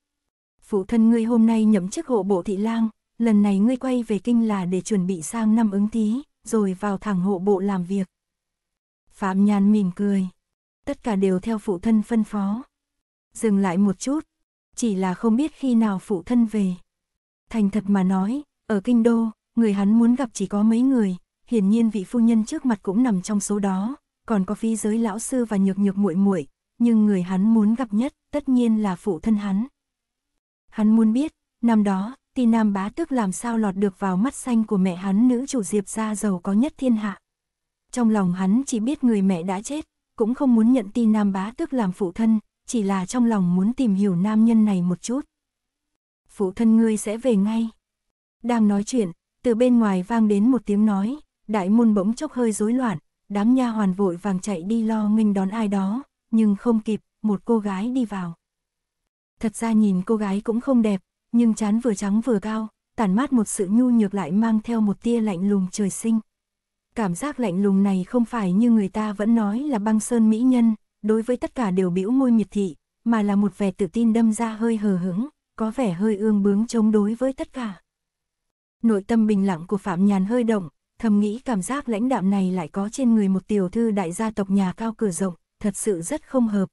Phụ thân ngươi hôm nay nhậm chức hộ bộ thị lang, lần này ngươi quay về kinh là để chuẩn bị sang năm ứng tí, rồi vào thẳng hộ bộ làm việc. Phạm Nhàn mỉm cười. Tất cả đều theo phụ thân phân phó. Dừng lại một chút, chỉ là không biết khi nào phụ thân về. Thành thật mà nói, ở kinh đô, người hắn muốn gặp chỉ có mấy người, hiển nhiên vị phu nhân trước mặt cũng nằm trong số đó, còn có phi giới lão sư và nhược nhược muội muội, nhưng người hắn muốn gặp nhất tất nhiên là phụ thân hắn. Hắn muốn biết, năm đó, Ti Nam Bá Tước làm sao lọt được vào mắt xanh của mẹ hắn nữ chủ Diệp gia giàu có nhất thiên hạ. Trong lòng hắn chỉ biết người mẹ đã chết, cũng không muốn nhận tin nam bá tước làm phụ thân, chỉ là trong lòng muốn tìm hiểu nam nhân này một chút. Phụ thân ngươi sẽ về ngay. Đang nói chuyện, từ bên ngoài vang đến một tiếng nói, đại môn bỗng chốc hơi rối loạn, đám nha hoàn vội vàng chạy đi lo nghênh đón ai đó, nhưng không kịp, một cô gái đi vào. Thật ra nhìn cô gái cũng không đẹp, nhưng chán vừa trắng vừa cao, tản mát một sự nhu nhược lại mang theo một tia lạnh lùng trời sinh cảm giác lạnh lùng này không phải như người ta vẫn nói là băng sơn mỹ nhân, đối với tất cả đều bĩu môi miệt thị, mà là một vẻ tự tin đâm ra hơi hờ hững, có vẻ hơi ương bướng chống đối với tất cả. Nội tâm bình lặng của Phạm Nhàn hơi động, thầm nghĩ cảm giác lãnh đạm này lại có trên người một tiểu thư đại gia tộc nhà cao cửa rộng, thật sự rất không hợp.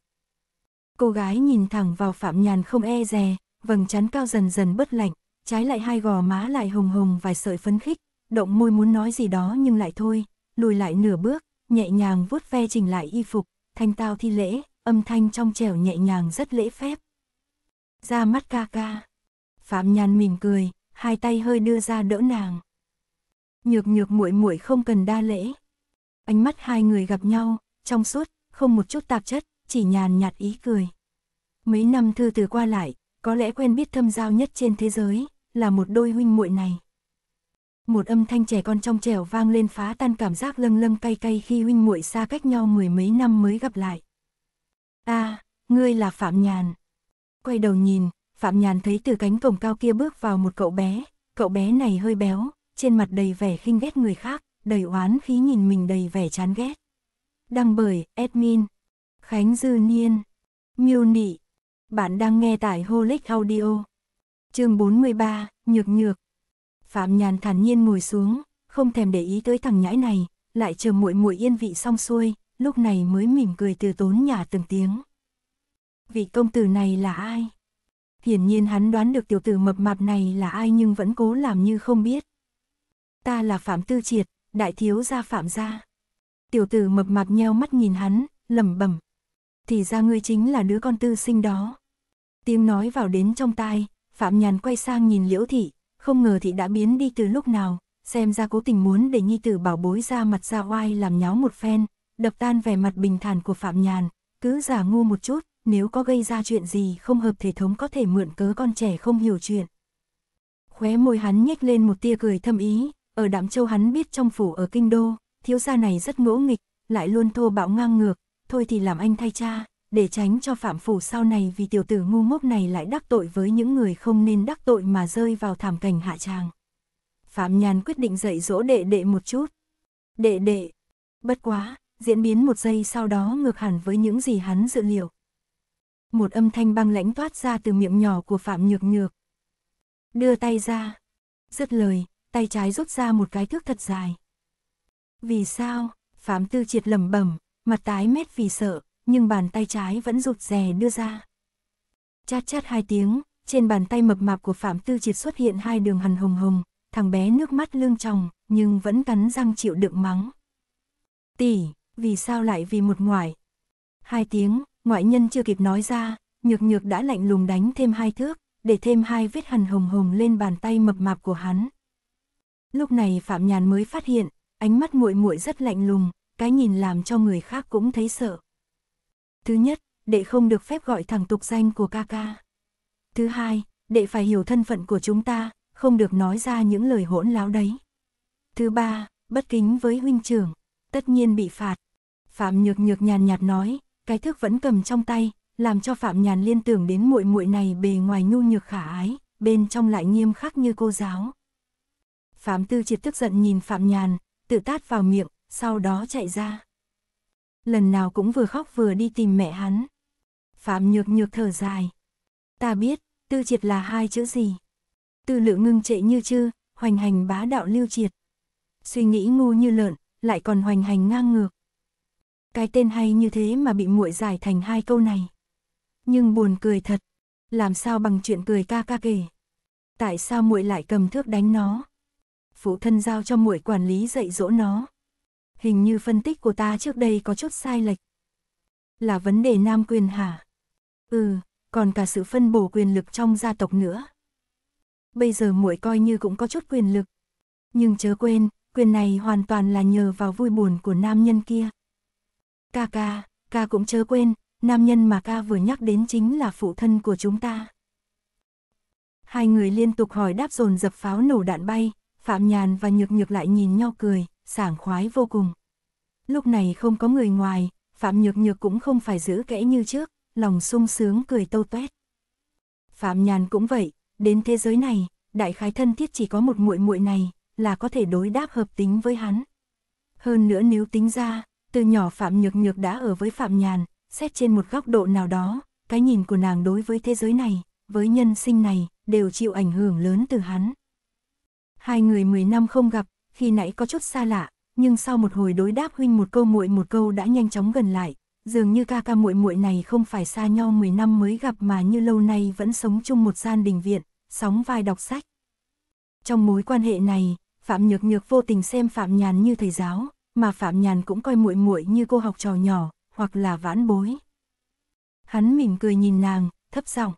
Cô gái nhìn thẳng vào Phạm Nhàn không e dè, vầng trán cao dần dần bớt lạnh, trái lại hai gò má lại hồng hồng vài sợi phấn khích, động môi muốn nói gì đó nhưng lại thôi, lùi lại nửa bước, nhẹ nhàng vuốt ve chỉnh lại y phục, thanh tao thi lễ, âm thanh trong trẻo nhẹ nhàng rất lễ phép. Ra mắt ca ca. Phạm Nhàn mỉm cười, hai tay hơi đưa ra đỡ nàng. Nhược nhược muội muội không cần đa lễ. Ánh mắt hai người gặp nhau, trong suốt, không một chút tạp chất, chỉ nhàn nhạt ý cười. Mấy năm thư từ qua lại, có lẽ quen biết thâm giao nhất trên thế giới, là một đôi huynh muội này một âm thanh trẻ con trong trẻo vang lên phá tan cảm giác lâng lâng cay cay khi huynh muội xa cách nhau mười mấy năm mới gặp lại. a à, ngươi là Phạm Nhàn. Quay đầu nhìn, Phạm Nhàn thấy từ cánh cổng cao kia bước vào một cậu bé, cậu bé này hơi béo, trên mặt đầy vẻ khinh ghét người khác, đầy oán khí nhìn mình đầy vẻ chán ghét. Đăng bởi admin Khánh Dư Niên Miêu Nị Bạn đang nghe tại Holic Audio Chương 43, Nhược Nhược Phạm Nhàn thản nhiên ngồi xuống, không thèm để ý tới thằng nhãi này, lại chờ muội muội yên vị xong xuôi, lúc này mới mỉm cười từ tốn nhả từng tiếng. Vị công tử này là ai? Hiển nhiên hắn đoán được tiểu tử mập mạp này là ai nhưng vẫn cố làm như không biết. Ta là Phạm Tư Triệt, đại thiếu gia Phạm gia. Tiểu tử mập mạp nheo mắt nhìn hắn, lẩm bẩm. Thì ra ngươi chính là đứa con tư sinh đó. Tiếng nói vào đến trong tai, Phạm Nhàn quay sang nhìn Liễu Thị, không ngờ thị đã biến đi từ lúc nào, xem ra cố tình muốn để nhi tử bảo bối ra mặt ra oai làm nháo một phen, đập tan vẻ mặt bình thản của Phạm Nhàn, cứ giả ngu một chút, nếu có gây ra chuyện gì không hợp thể thống có thể mượn cớ con trẻ không hiểu chuyện. Khóe môi hắn nhếch lên một tia cười thâm ý, ở Đạm Châu hắn biết trong phủ ở Kinh Đô, thiếu gia này rất ngỗ nghịch, lại luôn thô bạo ngang ngược, thôi thì làm anh thay cha, để tránh cho Phạm Phủ sau này vì tiểu tử ngu ngốc này lại đắc tội với những người không nên đắc tội mà rơi vào thảm cảnh hạ tràng. Phạm Nhàn quyết định dạy dỗ đệ đệ một chút. Đệ đệ, bất quá, diễn biến một giây sau đó ngược hẳn với những gì hắn dự liệu. Một âm thanh băng lãnh toát ra từ miệng nhỏ của Phạm Nhược Nhược. Đưa tay ra. Dứt lời, tay trái rút ra một cái thước thật dài. Vì sao? Phạm Tư Triệt lầm bẩm, mặt tái mét vì sợ, nhưng bàn tay trái vẫn rụt rè đưa ra. Chát chát hai tiếng, trên bàn tay mập mạp của Phạm Tư Triệt xuất hiện hai đường hằn hồng hồng, thằng bé nước mắt lương tròng, nhưng vẫn cắn răng chịu đựng mắng. Tỷ, vì sao lại vì một ngoại? Hai tiếng, ngoại nhân chưa kịp nói ra, nhược nhược đã lạnh lùng đánh thêm hai thước, để thêm hai vết hằn hồng hồng lên bàn tay mập mạp của hắn. Lúc này Phạm Nhàn mới phát hiện, ánh mắt muội muội rất lạnh lùng, cái nhìn làm cho người khác cũng thấy sợ. Thứ nhất, đệ không được phép gọi thẳng tục danh của ca ca. Thứ hai, đệ phải hiểu thân phận của chúng ta, không được nói ra những lời hỗn láo đấy. Thứ ba, bất kính với huynh trưởng, tất nhiên bị phạt. Phạm Nhược Nhược nhàn nhạt nói, cái thước vẫn cầm trong tay, làm cho Phạm Nhàn liên tưởng đến muội muội này bề ngoài nhu nhược khả ái, bên trong lại nghiêm khắc như cô giáo. Phạm Tư Triệt tức giận nhìn Phạm Nhàn, tự tát vào miệng, sau đó chạy ra lần nào cũng vừa khóc vừa đi tìm mẹ hắn. Phạm nhược nhược thở dài. Ta biết, tư triệt là hai chữ gì. Tư lự ngưng trệ như chư, hoành hành bá đạo lưu triệt. Suy nghĩ ngu như lợn, lại còn hoành hành ngang ngược. Cái tên hay như thế mà bị muội giải thành hai câu này. Nhưng buồn cười thật, làm sao bằng chuyện cười ca ca kể. Tại sao muội lại cầm thước đánh nó? Phụ thân giao cho muội quản lý dạy dỗ nó hình như phân tích của ta trước đây có chút sai lệch. Là vấn đề nam quyền hả? Ừ, còn cả sự phân bổ quyền lực trong gia tộc nữa. Bây giờ muội coi như cũng có chút quyền lực. Nhưng chớ quên, quyền này hoàn toàn là nhờ vào vui buồn của nam nhân kia. Ca ca, ca cũng chớ quên, nam nhân mà ca vừa nhắc đến chính là phụ thân của chúng ta. Hai người liên tục hỏi đáp dồn dập pháo nổ đạn bay, Phạm Nhàn và Nhược Nhược lại nhìn nhau cười, sảng khoái vô cùng. Lúc này không có người ngoài, Phạm Nhược Nhược cũng không phải giữ kẽ như trước, lòng sung sướng cười tâu toét. Phạm Nhàn cũng vậy, đến thế giới này, đại khái thân thiết chỉ có một muội muội này, là có thể đối đáp hợp tính với hắn. Hơn nữa nếu tính ra, từ nhỏ Phạm Nhược Nhược đã ở với Phạm Nhàn, xét trên một góc độ nào đó, cái nhìn của nàng đối với thế giới này, với nhân sinh này, đều chịu ảnh hưởng lớn từ hắn. Hai người 10 năm không gặp, khi nãy có chút xa lạ, nhưng sau một hồi đối đáp huynh một câu muội một câu đã nhanh chóng gần lại, dường như ca ca muội muội này không phải xa nhau 10 năm mới gặp mà như lâu nay vẫn sống chung một gian đình viện, sóng vai đọc sách. Trong mối quan hệ này, Phạm Nhược Nhược vô tình xem Phạm Nhàn như thầy giáo, mà Phạm Nhàn cũng coi muội muội như cô học trò nhỏ, hoặc là vãn bối. Hắn mỉm cười nhìn nàng, thấp giọng: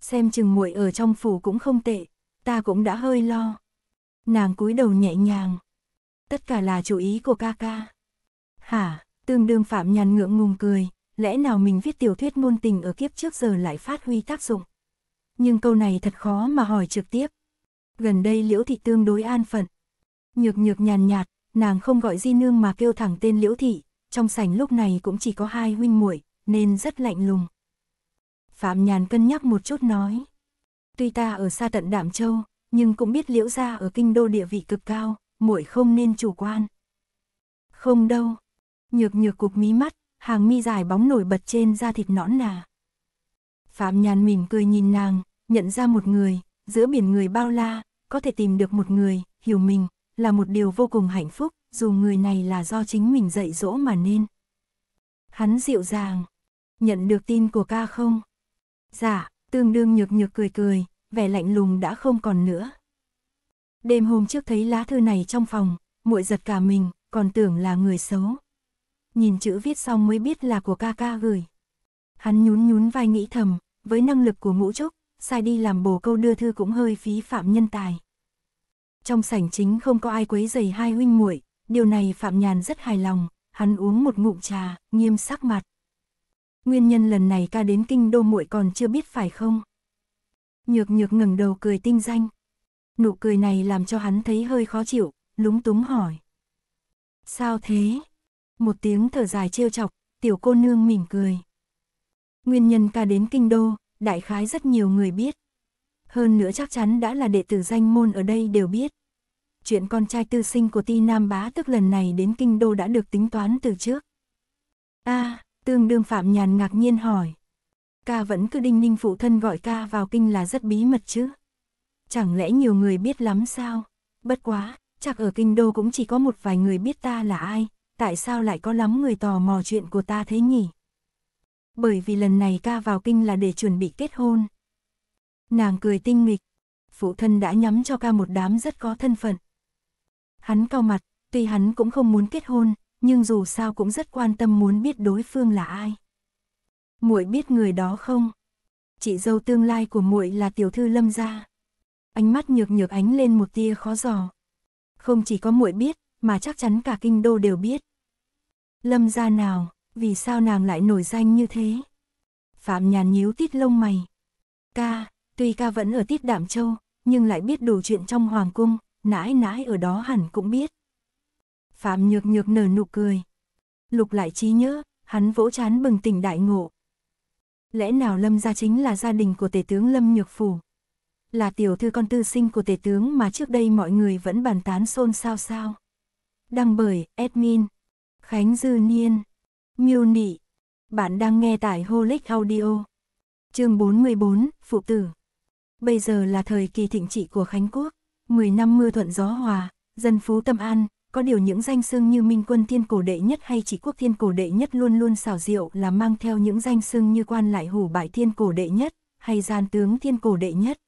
"Xem chừng muội ở trong phủ cũng không tệ, ta cũng đã hơi lo." Nàng cúi đầu nhẹ nhàng. Tất cả là chủ ý của ca ca. Hả, tương đương Phạm Nhàn ngượng ngùng cười, lẽ nào mình viết tiểu thuyết môn tình ở kiếp trước giờ lại phát huy tác dụng. Nhưng câu này thật khó mà hỏi trực tiếp. Gần đây Liễu Thị tương đối an phận. Nhược nhược nhàn nhạt, nàng không gọi Di Nương mà kêu thẳng tên Liễu Thị, trong sảnh lúc này cũng chỉ có hai huynh muội nên rất lạnh lùng. Phạm Nhàn cân nhắc một chút nói. Tuy ta ở xa tận Đạm Châu, nhưng cũng biết liễu gia ở kinh đô địa vị cực cao, muội không nên chủ quan. Không đâu, nhược nhược cục mí mắt, hàng mi dài bóng nổi bật trên da thịt nõn nà. Phạm nhàn mỉm cười nhìn nàng, nhận ra một người, giữa biển người bao la, có thể tìm được một người, hiểu mình, là một điều vô cùng hạnh phúc, dù người này là do chính mình dạy dỗ mà nên. Hắn dịu dàng, nhận được tin của ca không? Dạ, tương đương nhược nhược cười cười, vẻ lạnh lùng đã không còn nữa. Đêm hôm trước thấy lá thư này trong phòng, muội giật cả mình, còn tưởng là người xấu. Nhìn chữ viết xong mới biết là của ca ca gửi. Hắn nhún nhún vai nghĩ thầm, với năng lực của ngũ trúc, sai đi làm bồ câu đưa thư cũng hơi phí phạm nhân tài. Trong sảnh chính không có ai quấy giày hai huynh muội, điều này Phạm Nhàn rất hài lòng, hắn uống một ngụm trà, nghiêm sắc mặt. Nguyên nhân lần này ca đến kinh đô muội còn chưa biết phải không? Nhược nhược ngẩng đầu cười tinh danh. Nụ cười này làm cho hắn thấy hơi khó chịu, lúng túng hỏi. Sao thế? Một tiếng thở dài trêu chọc, tiểu cô nương mỉm cười. Nguyên nhân ca đến kinh đô, đại khái rất nhiều người biết. Hơn nữa chắc chắn đã là đệ tử danh môn ở đây đều biết. Chuyện con trai tư sinh của ti nam bá tức lần này đến kinh đô đã được tính toán từ trước. a à, tương đương Phạm Nhàn ngạc nhiên hỏi ca vẫn cứ đinh ninh phụ thân gọi ca vào kinh là rất bí mật chứ. Chẳng lẽ nhiều người biết lắm sao? Bất quá, chắc ở kinh đô cũng chỉ có một vài người biết ta là ai, tại sao lại có lắm người tò mò chuyện của ta thế nhỉ? Bởi vì lần này ca vào kinh là để chuẩn bị kết hôn. Nàng cười tinh nghịch, phụ thân đã nhắm cho ca một đám rất có thân phận. Hắn cao mặt, tuy hắn cũng không muốn kết hôn, nhưng dù sao cũng rất quan tâm muốn biết đối phương là ai muội biết người đó không? Chị dâu tương lai của muội là tiểu thư Lâm gia. Ánh mắt nhược nhược ánh lên một tia khó giò Không chỉ có muội biết, mà chắc chắn cả kinh đô đều biết. Lâm gia nào, vì sao nàng lại nổi danh như thế? Phạm Nhàn nhíu tít lông mày. Ca, tuy ca vẫn ở tít Đạm Châu, nhưng lại biết đủ chuyện trong hoàng cung, nãi nãi ở đó hẳn cũng biết. Phạm Nhược Nhược nở nụ cười. Lục lại trí nhớ, hắn vỗ chán bừng tỉnh đại ngộ, Lẽ nào Lâm gia chính là gia đình của tể tướng Lâm Nhược Phủ? Là tiểu thư con tư sinh của tể tướng mà trước đây mọi người vẫn bàn tán xôn xao sao? Đăng bởi admin Khánh Dư Niên Miêu Nị Bạn đang nghe tại Holic Audio Chương 44, Phụ Tử Bây giờ là thời kỳ thịnh trị của Khánh Quốc 10 năm mưa thuận gió hòa, dân phú tâm an, có điều những danh xưng như minh quân thiên cổ đệ nhất hay chỉ quốc thiên cổ đệ nhất luôn luôn xảo diệu là mang theo những danh xưng như quan lại hủ bại thiên cổ đệ nhất, hay gian tướng thiên cổ đệ nhất.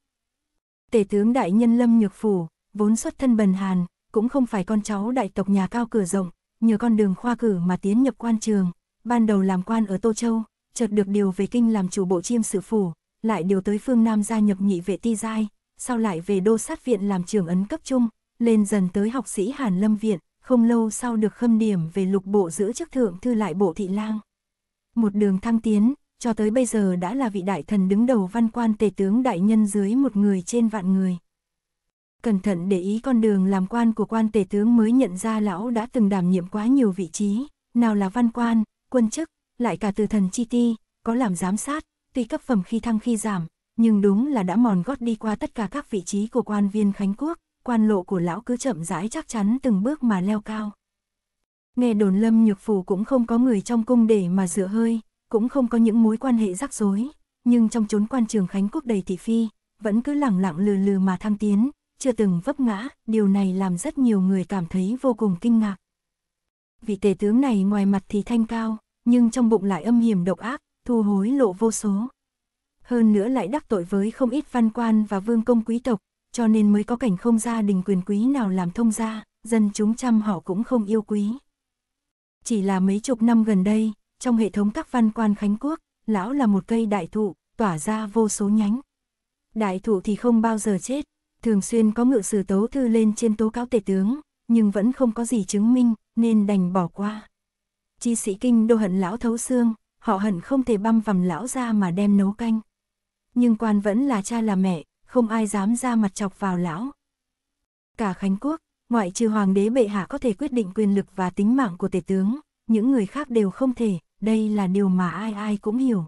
Tể tướng đại nhân Lâm Nhược Phủ, vốn xuất thân bần Hàn, cũng không phải con cháu đại tộc nhà cao cửa rộng, nhờ con đường khoa cử mà tiến nhập quan trường, ban đầu làm quan ở Tô Châu, chợt được điều về kinh làm chủ bộ chiêm sự phủ, lại điều tới phương Nam gia nhập nhị vệ ti giai, sau lại về đô sát viện làm trưởng ấn cấp trung, lên dần tới học sĩ Hàn Lâm Viện, không lâu sau được khâm điểm về lục bộ giữ chức thượng thư lại bộ thị lang. Một đường thăng tiến, cho tới bây giờ đã là vị đại thần đứng đầu văn quan tể tướng đại nhân dưới một người trên vạn người. Cẩn thận để ý con đường làm quan của quan tể tướng mới nhận ra lão đã từng đảm nhiệm quá nhiều vị trí, nào là văn quan, quân chức, lại cả từ thần chi ti, có làm giám sát, tuy cấp phẩm khi thăng khi giảm, nhưng đúng là đã mòn gót đi qua tất cả các vị trí của quan viên Khánh Quốc, quan lộ của lão cứ chậm rãi chắc chắn từng bước mà leo cao. Nghe đồn lâm nhược phù cũng không có người trong cung để mà dựa hơi, cũng không có những mối quan hệ rắc rối, nhưng trong chốn quan trường Khánh Quốc đầy thị phi, vẫn cứ lẳng lặng lừ lừ mà thăng tiến, chưa từng vấp ngã, điều này làm rất nhiều người cảm thấy vô cùng kinh ngạc. Vị tề tướng này ngoài mặt thì thanh cao, nhưng trong bụng lại âm hiểm độc ác, thu hối lộ vô số. Hơn nữa lại đắc tội với không ít văn quan và vương công quý tộc, cho nên mới có cảnh không gia đình quyền quý nào làm thông gia, dân chúng chăm họ cũng không yêu quý. Chỉ là mấy chục năm gần đây, trong hệ thống các văn quan Khánh Quốc, lão là một cây đại thụ, tỏa ra vô số nhánh. Đại thụ thì không bao giờ chết, thường xuyên có ngựa sử tố thư lên trên tố cáo tể tướng, nhưng vẫn không có gì chứng minh, nên đành bỏ qua. Chi sĩ kinh đô hận lão thấu xương, họ hận không thể băm vằm lão ra mà đem nấu canh. Nhưng quan vẫn là cha là mẹ, không ai dám ra mặt chọc vào lão. Cả Khánh Quốc, ngoại trừ hoàng đế bệ hạ có thể quyết định quyền lực và tính mạng của tể tướng, những người khác đều không thể, đây là điều mà ai ai cũng hiểu.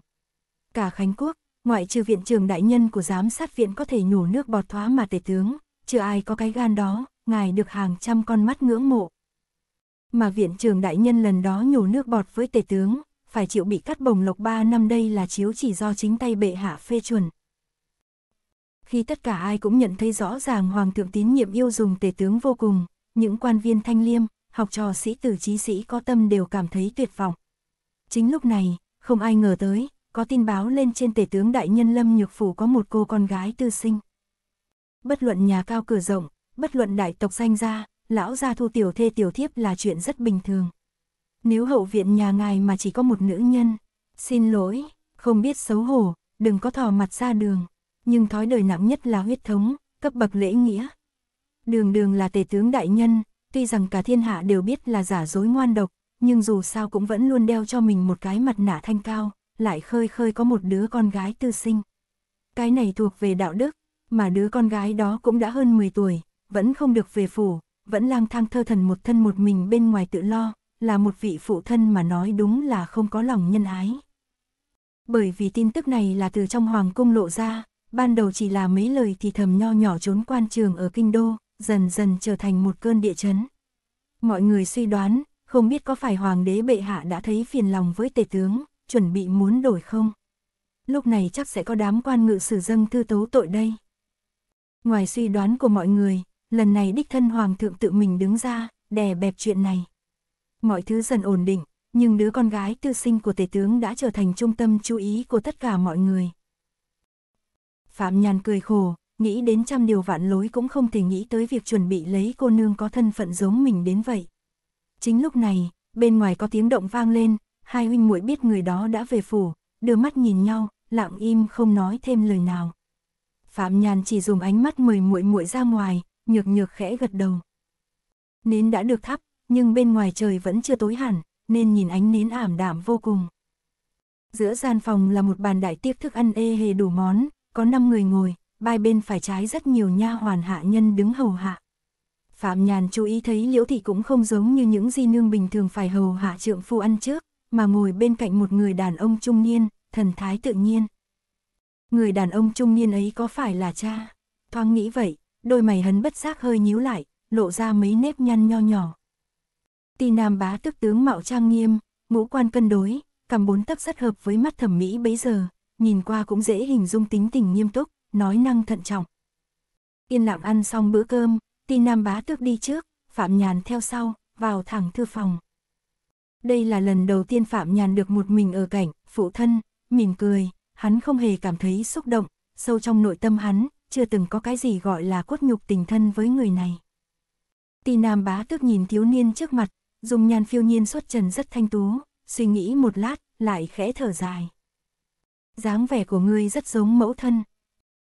Cả Khánh Quốc, ngoại trừ viện trường đại nhân của giám sát viện có thể nhổ nước bọt thoá mà tể tướng, chưa ai có cái gan đó, ngài được hàng trăm con mắt ngưỡng mộ. Mà viện trường đại nhân lần đó nhổ nước bọt với tể tướng, phải chịu bị cắt bồng lộc ba năm đây là chiếu chỉ do chính tay bệ hạ phê chuẩn, khi tất cả ai cũng nhận thấy rõ ràng Hoàng thượng tín nhiệm yêu dùng tể tướng vô cùng, những quan viên thanh liêm, học trò sĩ tử trí sĩ có tâm đều cảm thấy tuyệt vọng. Chính lúc này, không ai ngờ tới, có tin báo lên trên tể tướng đại nhân Lâm Nhược Phủ có một cô con gái tư sinh. Bất luận nhà cao cửa rộng, bất luận đại tộc danh gia, lão gia thu tiểu thê tiểu thiếp là chuyện rất bình thường. Nếu hậu viện nhà ngài mà chỉ có một nữ nhân, xin lỗi, không biết xấu hổ, đừng có thò mặt ra đường nhưng thói đời nặng nhất là huyết thống, cấp bậc lễ nghĩa. Đường đường là tể tướng đại nhân, tuy rằng cả thiên hạ đều biết là giả dối ngoan độc, nhưng dù sao cũng vẫn luôn đeo cho mình một cái mặt nạ thanh cao, lại khơi khơi có một đứa con gái tư sinh. Cái này thuộc về đạo đức, mà đứa con gái đó cũng đã hơn 10 tuổi, vẫn không được về phủ, vẫn lang thang thơ thần một thân một mình bên ngoài tự lo, là một vị phụ thân mà nói đúng là không có lòng nhân ái. Bởi vì tin tức này là từ trong hoàng cung lộ ra, ban đầu chỉ là mấy lời thì thầm nho nhỏ trốn quan trường ở kinh đô, dần dần trở thành một cơn địa chấn. Mọi người suy đoán, không biết có phải hoàng đế bệ hạ đã thấy phiền lòng với tể tướng, chuẩn bị muốn đổi không? Lúc này chắc sẽ có đám quan ngự sử dâng thư tấu tội đây. Ngoài suy đoán của mọi người, lần này đích thân hoàng thượng tự mình đứng ra, đè bẹp chuyện này. Mọi thứ dần ổn định, nhưng đứa con gái tư sinh của tể tướng đã trở thành trung tâm chú ý của tất cả mọi người. Phạm Nhàn cười khổ, nghĩ đến trăm điều vạn lối cũng không thể nghĩ tới việc chuẩn bị lấy cô nương có thân phận giống mình đến vậy. Chính lúc này, bên ngoài có tiếng động vang lên, hai huynh muội biết người đó đã về phủ, đưa mắt nhìn nhau, lặng im không nói thêm lời nào. Phạm Nhàn chỉ dùng ánh mắt mời muội muội ra ngoài, nhược nhược khẽ gật đầu. Nến đã được thắp, nhưng bên ngoài trời vẫn chưa tối hẳn, nên nhìn ánh nến ảm đạm vô cùng. Giữa gian phòng là một bàn đại tiếp thức ăn ê hề đủ món, có 5 người ngồi, bài bên phải trái rất nhiều nha hoàn hạ nhân đứng hầu hạ. Phạm Nhàn chú ý thấy Liễu Thị cũng không giống như những di nương bình thường phải hầu hạ trượng phu ăn trước, mà ngồi bên cạnh một người đàn ông trung niên, thần thái tự nhiên. Người đàn ông trung niên ấy có phải là cha? Thoáng nghĩ vậy, đôi mày hấn bất giác hơi nhíu lại, lộ ra mấy nếp nhăn nho nhỏ. Ti Nam bá tức tướng mạo trang nghiêm, ngũ quan cân đối, cầm bốn tấc rất hợp với mắt thẩm mỹ bấy giờ, nhìn qua cũng dễ hình dung tính tình nghiêm túc, nói năng thận trọng. Yên lặng ăn xong bữa cơm, tin nam bá tước đi trước, Phạm Nhàn theo sau, vào thẳng thư phòng. Đây là lần đầu tiên Phạm Nhàn được một mình ở cảnh, phụ thân, mỉm cười, hắn không hề cảm thấy xúc động, sâu trong nội tâm hắn, chưa từng có cái gì gọi là cốt nhục tình thân với người này. Tì nam bá tước nhìn thiếu niên trước mặt, dùng nhàn phiêu nhiên xuất trần rất thanh tú, suy nghĩ một lát, lại khẽ thở dài dáng vẻ của ngươi rất giống mẫu thân.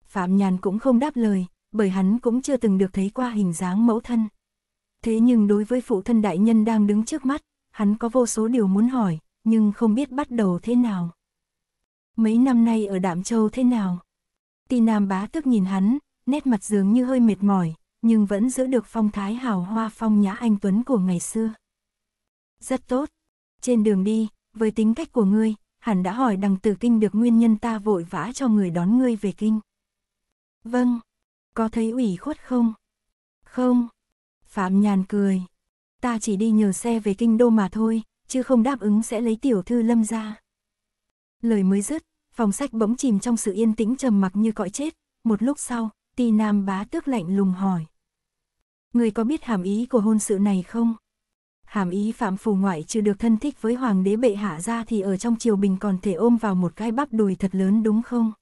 Phạm Nhàn cũng không đáp lời, bởi hắn cũng chưa từng được thấy qua hình dáng mẫu thân. Thế nhưng đối với phụ thân đại nhân đang đứng trước mắt, hắn có vô số điều muốn hỏi, nhưng không biết bắt đầu thế nào. Mấy năm nay ở Đạm Châu thế nào? tì Nam bá tức nhìn hắn, nét mặt dường như hơi mệt mỏi, nhưng vẫn giữ được phong thái hào hoa phong nhã anh tuấn của ngày xưa. Rất tốt. Trên đường đi, với tính cách của ngươi, hẳn đã hỏi đằng từ kinh được nguyên nhân ta vội vã cho người đón ngươi về kinh. Vâng, có thấy ủy khuất không? Không, Phạm Nhàn cười. Ta chỉ đi nhờ xe về kinh đô mà thôi, chứ không đáp ứng sẽ lấy tiểu thư lâm ra. Lời mới dứt, phòng sách bỗng chìm trong sự yên tĩnh trầm mặc như cõi chết, một lúc sau, ti nam bá tước lạnh lùng hỏi. Người có biết hàm ý của hôn sự này không? hàm ý phạm phù ngoại trừ được thân thích với hoàng đế bệ hạ ra thì ở trong triều bình còn thể ôm vào một cái bắp đùi thật lớn đúng không?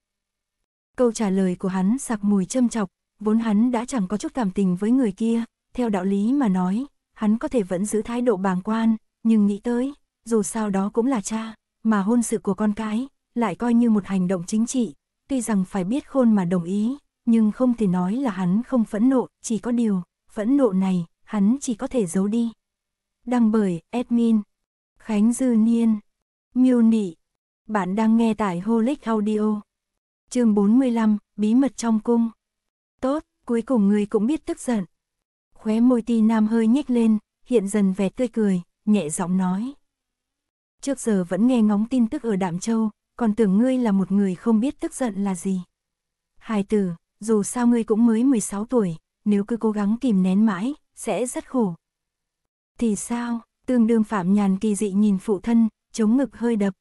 Câu trả lời của hắn sặc mùi châm chọc, vốn hắn đã chẳng có chút cảm tình với người kia, theo đạo lý mà nói, hắn có thể vẫn giữ thái độ bàng quan, nhưng nghĩ tới, dù sao đó cũng là cha, mà hôn sự của con cái, lại coi như một hành động chính trị, tuy rằng phải biết khôn mà đồng ý, nhưng không thể nói là hắn không phẫn nộ, chỉ có điều, phẫn nộ này, hắn chỉ có thể giấu đi. Đăng bởi admin Khánh Dư Niên Miêu Nị Bạn đang nghe tải Holic Audio chương 45, Bí mật trong cung Tốt, cuối cùng người cũng biết tức giận Khóe môi ti nam hơi nhếch lên, hiện dần vẻ tươi cười, nhẹ giọng nói Trước giờ vẫn nghe ngóng tin tức ở Đạm Châu, còn tưởng ngươi là một người không biết tức giận là gì Hai tử, dù sao ngươi cũng mới 16 tuổi, nếu cứ cố gắng kìm nén mãi, sẽ rất khổ, thì sao, tương đương Phạm Nhàn kỳ dị nhìn phụ thân, chống ngực hơi đập.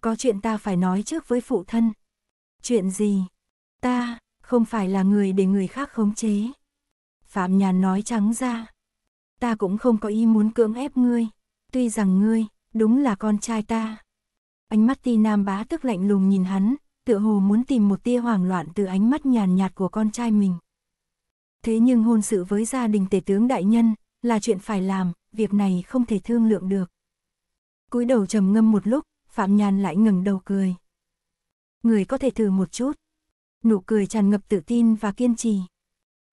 Có chuyện ta phải nói trước với phụ thân. Chuyện gì? Ta, không phải là người để người khác khống chế. Phạm Nhàn nói trắng ra. Ta cũng không có ý muốn cưỡng ép ngươi. Tuy rằng ngươi, đúng là con trai ta. Ánh mắt ti nam bá tức lạnh lùng nhìn hắn, tựa hồ muốn tìm một tia hoảng loạn từ ánh mắt nhàn nhạt của con trai mình. Thế nhưng hôn sự với gia đình tể tướng đại nhân, là chuyện phải làm, việc này không thể thương lượng được. cúi đầu trầm ngâm một lúc, Phạm Nhàn lại ngừng đầu cười. Người có thể thử một chút. Nụ cười tràn ngập tự tin và kiên trì.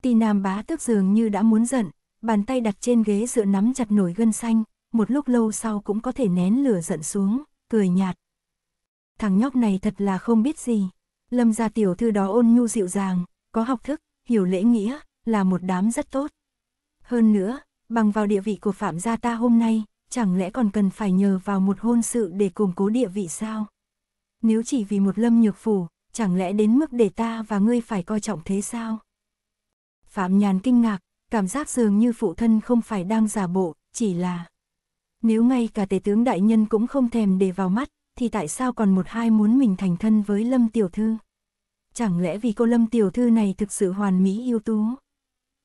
Tì Nam bá tước dường như đã muốn giận, bàn tay đặt trên ghế dựa nắm chặt nổi gân xanh, một lúc lâu sau cũng có thể nén lửa giận xuống, cười nhạt. Thằng nhóc này thật là không biết gì. Lâm gia tiểu thư đó ôn nhu dịu dàng, có học thức, hiểu lễ nghĩa, là một đám rất tốt. Hơn nữa, bằng vào địa vị của Phạm gia ta hôm nay, chẳng lẽ còn cần phải nhờ vào một hôn sự để củng cố địa vị sao? Nếu chỉ vì một lâm nhược phủ, chẳng lẽ đến mức để ta và ngươi phải coi trọng thế sao? Phạm Nhàn kinh ngạc, cảm giác dường như phụ thân không phải đang giả bộ, chỉ là... Nếu ngay cả tể tướng đại nhân cũng không thèm để vào mắt, thì tại sao còn một hai muốn mình thành thân với Lâm Tiểu Thư? Chẳng lẽ vì cô Lâm Tiểu Thư này thực sự hoàn mỹ ưu tú?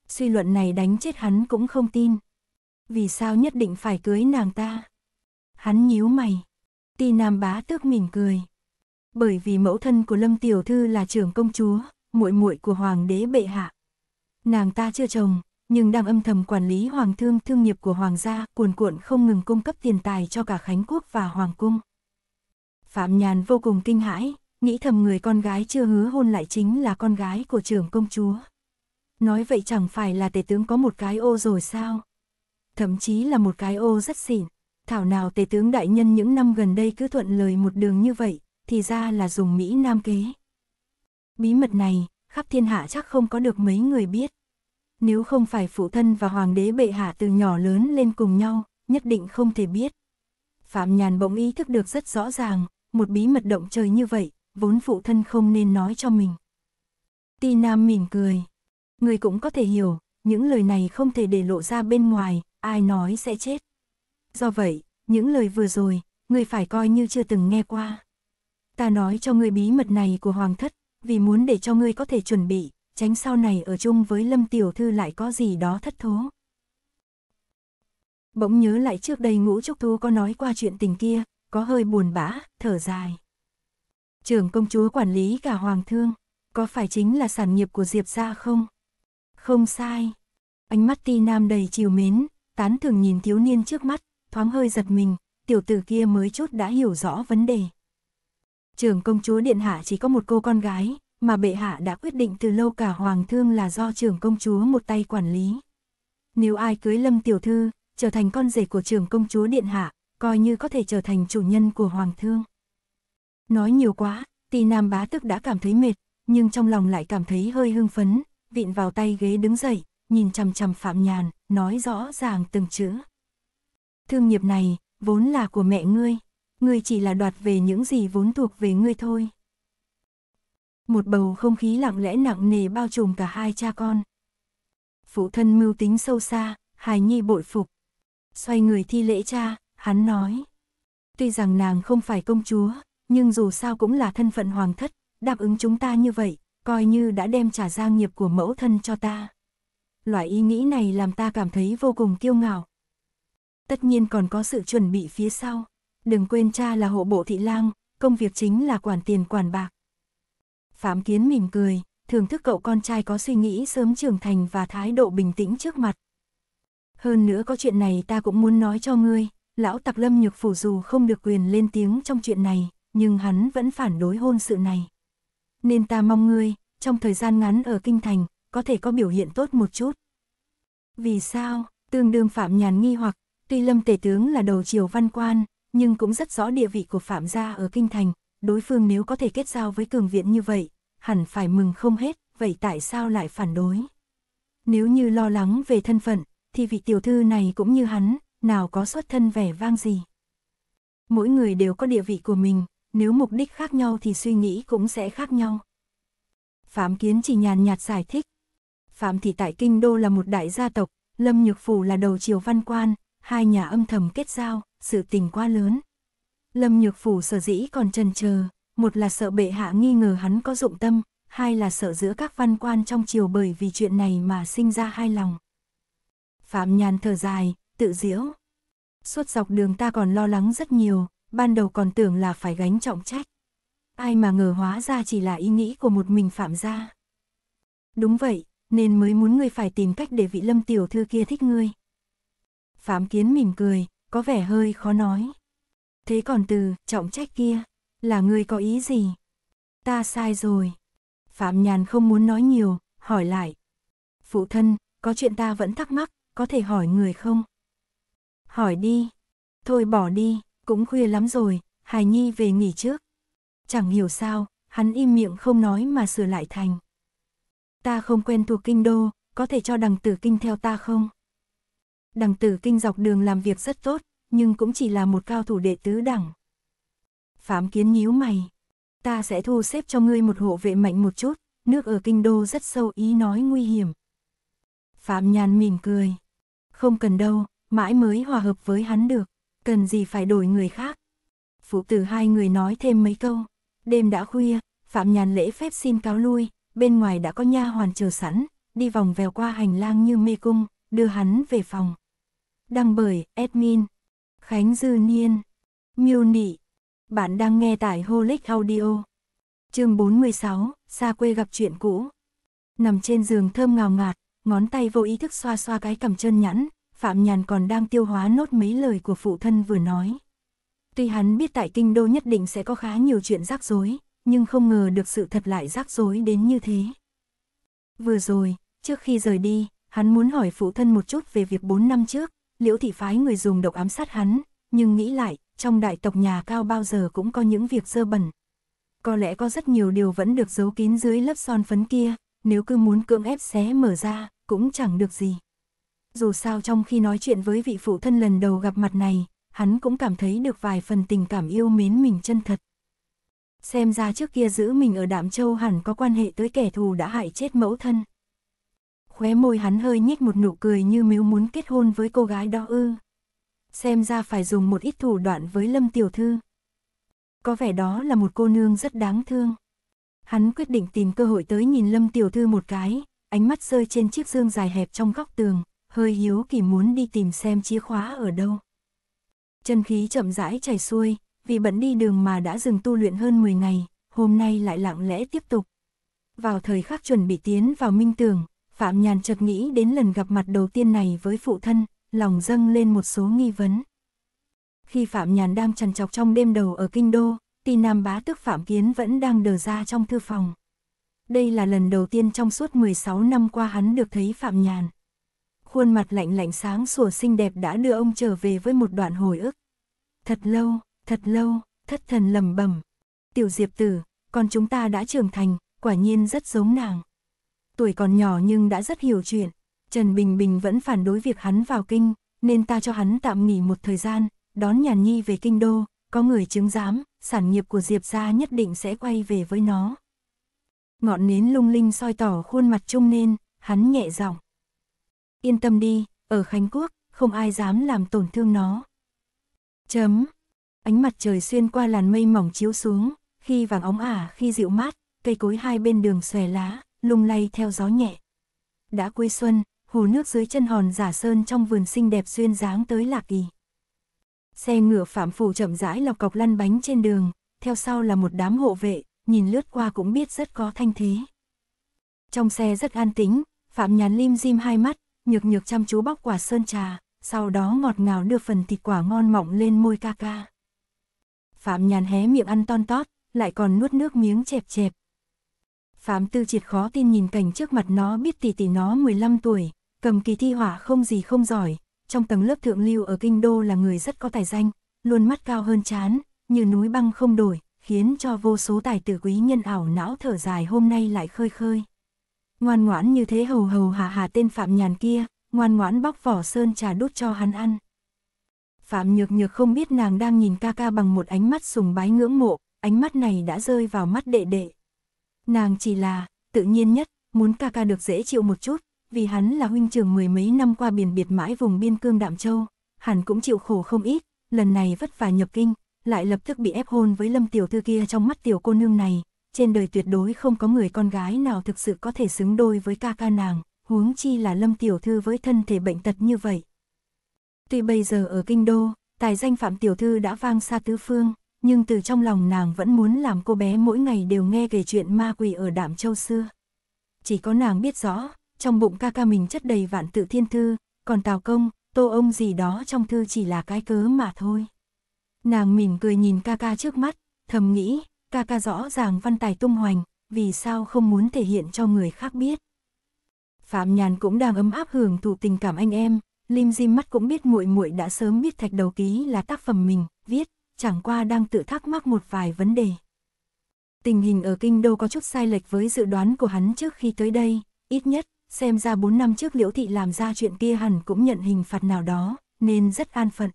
suy luận này đánh chết hắn cũng không tin. Vì sao nhất định phải cưới nàng ta? Hắn nhíu mày. Ti Nam Bá tước mỉm cười. Bởi vì mẫu thân của Lâm tiểu thư là trưởng công chúa, muội muội của hoàng đế bệ hạ. Nàng ta chưa chồng, nhưng đang âm thầm quản lý hoàng thương thương nghiệp của hoàng gia, cuồn cuộn không ngừng cung cấp tiền tài cho cả Khánh quốc và hoàng cung. Phạm Nhàn vô cùng kinh hãi, nghĩ thầm người con gái chưa hứa hôn lại chính là con gái của trưởng công chúa. Nói vậy chẳng phải là tể tướng có một cái ô rồi sao? Thậm chí là một cái ô rất xịn. Thảo nào tể tướng đại nhân những năm gần đây cứ thuận lời một đường như vậy, thì ra là dùng Mỹ Nam kế. Bí mật này, khắp thiên hạ chắc không có được mấy người biết. Nếu không phải phụ thân và hoàng đế bệ hạ từ nhỏ lớn lên cùng nhau, nhất định không thể biết. Phạm Nhàn bỗng ý thức được rất rõ ràng, một bí mật động trời như vậy, vốn phụ thân không nên nói cho mình. Ti Nam mỉm cười, Người cũng có thể hiểu, những lời này không thể để lộ ra bên ngoài, ai nói sẽ chết. Do vậy, những lời vừa rồi, người phải coi như chưa từng nghe qua. Ta nói cho người bí mật này của Hoàng Thất, vì muốn để cho ngươi có thể chuẩn bị, tránh sau này ở chung với Lâm Tiểu Thư lại có gì đó thất thố. Bỗng nhớ lại trước đây ngũ trúc thu có nói qua chuyện tình kia, có hơi buồn bã, thở dài. Trưởng công chúa quản lý cả hoàng thương, có phải chính là sản nghiệp của Diệp gia không? Không sai. Ánh mắt ti nam đầy chiều mến, tán thường nhìn thiếu niên trước mắt, thoáng hơi giật mình, tiểu tử kia mới chút đã hiểu rõ vấn đề. Trường công chúa Điện Hạ chỉ có một cô con gái, mà bệ hạ đã quyết định từ lâu cả hoàng thương là do trưởng công chúa một tay quản lý. Nếu ai cưới lâm tiểu thư, trở thành con rể của trưởng công chúa Điện Hạ, coi như có thể trở thành chủ nhân của hoàng thương. Nói nhiều quá, Ti nam bá tức đã cảm thấy mệt, nhưng trong lòng lại cảm thấy hơi hưng phấn, vịn vào tay ghế đứng dậy, nhìn chằm chằm Phạm Nhàn, nói rõ ràng từng chữ. Thương nghiệp này, vốn là của mẹ ngươi, ngươi chỉ là đoạt về những gì vốn thuộc về ngươi thôi. Một bầu không khí lặng lẽ nặng nề bao trùm cả hai cha con. Phụ thân mưu tính sâu xa, hài nhi bội phục. Xoay người thi lễ cha, hắn nói. Tuy rằng nàng không phải công chúa, nhưng dù sao cũng là thân phận hoàng thất, đáp ứng chúng ta như vậy, coi như đã đem trả gia nghiệp của mẫu thân cho ta. Loại ý nghĩ này làm ta cảm thấy vô cùng kiêu ngạo. Tất nhiên còn có sự chuẩn bị phía sau. Đừng quên cha là hộ bộ thị lang, công việc chính là quản tiền quản bạc. Phạm Kiến mỉm cười, thưởng thức cậu con trai có suy nghĩ sớm trưởng thành và thái độ bình tĩnh trước mặt. Hơn nữa có chuyện này ta cũng muốn nói cho ngươi, lão tặc lâm nhược phủ dù không được quyền lên tiếng trong chuyện này, nhưng hắn vẫn phản đối hôn sự này nên ta mong ngươi, trong thời gian ngắn ở kinh thành, có thể có biểu hiện tốt một chút. Vì sao, tương đương Phạm Nhàn nghi hoặc, tuy Lâm Tể Tướng là đầu triều văn quan, nhưng cũng rất rõ địa vị của Phạm gia ở kinh thành, đối phương nếu có thể kết giao với cường viện như vậy, hẳn phải mừng không hết, vậy tại sao lại phản đối? Nếu như lo lắng về thân phận, thì vị tiểu thư này cũng như hắn, nào có xuất thân vẻ vang gì. Mỗi người đều có địa vị của mình, nếu mục đích khác nhau thì suy nghĩ cũng sẽ khác nhau. Phạm Kiến chỉ nhàn nhạt giải thích. Phạm thị tại Kinh Đô là một đại gia tộc, Lâm Nhược Phủ là đầu triều văn quan, hai nhà âm thầm kết giao, sự tình quá lớn. Lâm Nhược Phủ sở dĩ còn trần chờ, một là sợ bệ hạ nghi ngờ hắn có dụng tâm, hai là sợ giữa các văn quan trong triều bởi vì chuyện này mà sinh ra hai lòng. Phạm Nhàn thở dài, tự diễu. Suốt dọc đường ta còn lo lắng rất nhiều, ban đầu còn tưởng là phải gánh trọng trách. Ai mà ngờ hóa ra chỉ là ý nghĩ của một mình Phạm gia. Đúng vậy, nên mới muốn ngươi phải tìm cách để vị lâm tiểu thư kia thích ngươi. Phạm Kiến mỉm cười, có vẻ hơi khó nói. Thế còn từ trọng trách kia, là ngươi có ý gì? Ta sai rồi. Phạm Nhàn không muốn nói nhiều, hỏi lại. Phụ thân, có chuyện ta vẫn thắc mắc, có thể hỏi người không? Hỏi đi. Thôi bỏ đi, cũng khuya lắm rồi, Hải Nhi về nghỉ trước. Chẳng hiểu sao, hắn im miệng không nói mà sửa lại thành. Ta không quen thuộc kinh đô, có thể cho đằng tử kinh theo ta không? Đằng tử kinh dọc đường làm việc rất tốt, nhưng cũng chỉ là một cao thủ đệ tứ đẳng. phám kiến nhíu mày. Ta sẽ thu xếp cho ngươi một hộ vệ mạnh một chút, nước ở kinh đô rất sâu ý nói nguy hiểm. Phạm nhàn mỉm cười. Không cần đâu, mãi mới hòa hợp với hắn được cần gì phải đổi người khác. Phụ tử hai người nói thêm mấy câu, đêm đã khuya, Phạm Nhàn lễ phép xin cáo lui, bên ngoài đã có nha hoàn chờ sẵn, đi vòng vèo qua hành lang như mê cung, đưa hắn về phòng. Đăng bởi admin Khánh Dư Niên Miêu Nị Bạn đang nghe tải Holic Audio Chương 46, xa quê gặp chuyện cũ Nằm trên giường thơm ngào ngạt, ngón tay vô ý thức xoa xoa cái cầm chân nhẵn, Phạm Nhàn còn đang tiêu hóa nốt mấy lời của phụ thân vừa nói. Tuy hắn biết tại kinh đô nhất định sẽ có khá nhiều chuyện rắc rối, nhưng không ngờ được sự thật lại rắc rối đến như thế. Vừa rồi, trước khi rời đi, hắn muốn hỏi phụ thân một chút về việc 4 năm trước, liễu thị phái người dùng độc ám sát hắn, nhưng nghĩ lại, trong đại tộc nhà cao bao giờ cũng có những việc dơ bẩn. Có lẽ có rất nhiều điều vẫn được giấu kín dưới lớp son phấn kia, nếu cứ muốn cưỡng ép xé mở ra, cũng chẳng được gì dù sao trong khi nói chuyện với vị phụ thân lần đầu gặp mặt này, hắn cũng cảm thấy được vài phần tình cảm yêu mến mình chân thật. Xem ra trước kia giữ mình ở Đạm Châu hẳn có quan hệ tới kẻ thù đã hại chết mẫu thân. Khóe môi hắn hơi nhếch một nụ cười như miếu muốn kết hôn với cô gái đó ư. Xem ra phải dùng một ít thủ đoạn với Lâm Tiểu Thư. Có vẻ đó là một cô nương rất đáng thương. Hắn quyết định tìm cơ hội tới nhìn Lâm Tiểu Thư một cái, ánh mắt rơi trên chiếc dương dài hẹp trong góc tường, hơi hiếu kỳ muốn đi tìm xem chìa khóa ở đâu. Chân khí chậm rãi chảy xuôi, vì bận đi đường mà đã dừng tu luyện hơn 10 ngày, hôm nay lại lặng lẽ tiếp tục. Vào thời khắc chuẩn bị tiến vào minh tường, Phạm Nhàn chợt nghĩ đến lần gặp mặt đầu tiên này với phụ thân, lòng dâng lên một số nghi vấn. Khi Phạm Nhàn đang trằn trọc trong đêm đầu ở Kinh Đô, thì Nam Bá Tước Phạm Kiến vẫn đang đờ ra trong thư phòng. Đây là lần đầu tiên trong suốt 16 năm qua hắn được thấy Phạm Nhàn khuôn mặt lạnh lạnh sáng sủa xinh đẹp đã đưa ông trở về với một đoạn hồi ức. Thật lâu, thật lâu, thất thần lầm bẩm Tiểu Diệp Tử, con chúng ta đã trưởng thành, quả nhiên rất giống nàng. Tuổi còn nhỏ nhưng đã rất hiểu chuyện, Trần Bình Bình vẫn phản đối việc hắn vào kinh, nên ta cho hắn tạm nghỉ một thời gian, đón nhàn nhi về kinh đô, có người chứng giám, sản nghiệp của Diệp gia nhất định sẽ quay về với nó. Ngọn nến lung linh soi tỏ khuôn mặt trung nên, hắn nhẹ giọng. Yên tâm đi, ở Khánh Quốc, không ai dám làm tổn thương nó. Chấm. Ánh mặt trời xuyên qua làn mây mỏng chiếu xuống, khi vàng óng ả, khi dịu mát, cây cối hai bên đường xòe lá, lung lay theo gió nhẹ. Đã cuối xuân, hồ nước dưới chân hòn giả sơn trong vườn xinh đẹp xuyên dáng tới lạc kỳ. Xe ngựa phạm phủ chậm rãi lọc cọc lăn bánh trên đường, theo sau là một đám hộ vệ, nhìn lướt qua cũng biết rất có thanh thế. Trong xe rất an tĩnh, Phạm Nhàn lim dim hai mắt, nhược nhược chăm chú bóc quả sơn trà, sau đó ngọt ngào đưa phần thịt quả ngon mọng lên môi ca ca. Phạm nhàn hé miệng ăn ton tót, lại còn nuốt nước miếng chẹp chẹp. Phạm tư triệt khó tin nhìn cảnh trước mặt nó biết tỷ tỷ nó 15 tuổi, cầm kỳ thi hỏa không gì không giỏi, trong tầng lớp thượng lưu ở kinh đô là người rất có tài danh, luôn mắt cao hơn chán, như núi băng không đổi, khiến cho vô số tài tử quý nhân ảo não thở dài hôm nay lại khơi khơi ngoan ngoãn như thế hầu hầu hà hà tên Phạm Nhàn kia, ngoan ngoãn bóc vỏ sơn trà đút cho hắn ăn. Phạm Nhược Nhược không biết nàng đang nhìn ca ca bằng một ánh mắt sùng bái ngưỡng mộ, ánh mắt này đã rơi vào mắt đệ đệ. Nàng chỉ là, tự nhiên nhất, muốn ca ca được dễ chịu một chút, vì hắn là huynh trưởng mười mấy năm qua biển biệt mãi vùng biên cương Đạm Châu, hắn cũng chịu khổ không ít, lần này vất vả nhập kinh, lại lập tức bị ép hôn với lâm tiểu thư kia trong mắt tiểu cô nương này, trên đời tuyệt đối không có người con gái nào thực sự có thể xứng đôi với ca ca nàng, huống chi là lâm tiểu thư với thân thể bệnh tật như vậy. Tuy bây giờ ở kinh đô, tài danh Phạm Tiểu Thư đã vang xa tứ phương, nhưng từ trong lòng nàng vẫn muốn làm cô bé mỗi ngày đều nghe về chuyện ma quỷ ở Đạm Châu xưa. Chỉ có nàng biết rõ, trong bụng ca ca mình chất đầy vạn tự thiên thư, còn Tào Công, Tô Ông gì đó trong thư chỉ là cái cớ mà thôi. Nàng mỉm cười nhìn ca ca trước mắt, thầm nghĩ, ca ca rõ ràng văn tài tung hoành, vì sao không muốn thể hiện cho người khác biết. Phạm Nhàn cũng đang ấm áp hưởng thụ tình cảm anh em, Lim Di mắt cũng biết muội muội đã sớm biết thạch đầu ký là tác phẩm mình, viết, chẳng qua đang tự thắc mắc một vài vấn đề. Tình hình ở kinh đô có chút sai lệch với dự đoán của hắn trước khi tới đây, ít nhất, xem ra 4 năm trước Liễu Thị làm ra chuyện kia hẳn cũng nhận hình phạt nào đó, nên rất an phận.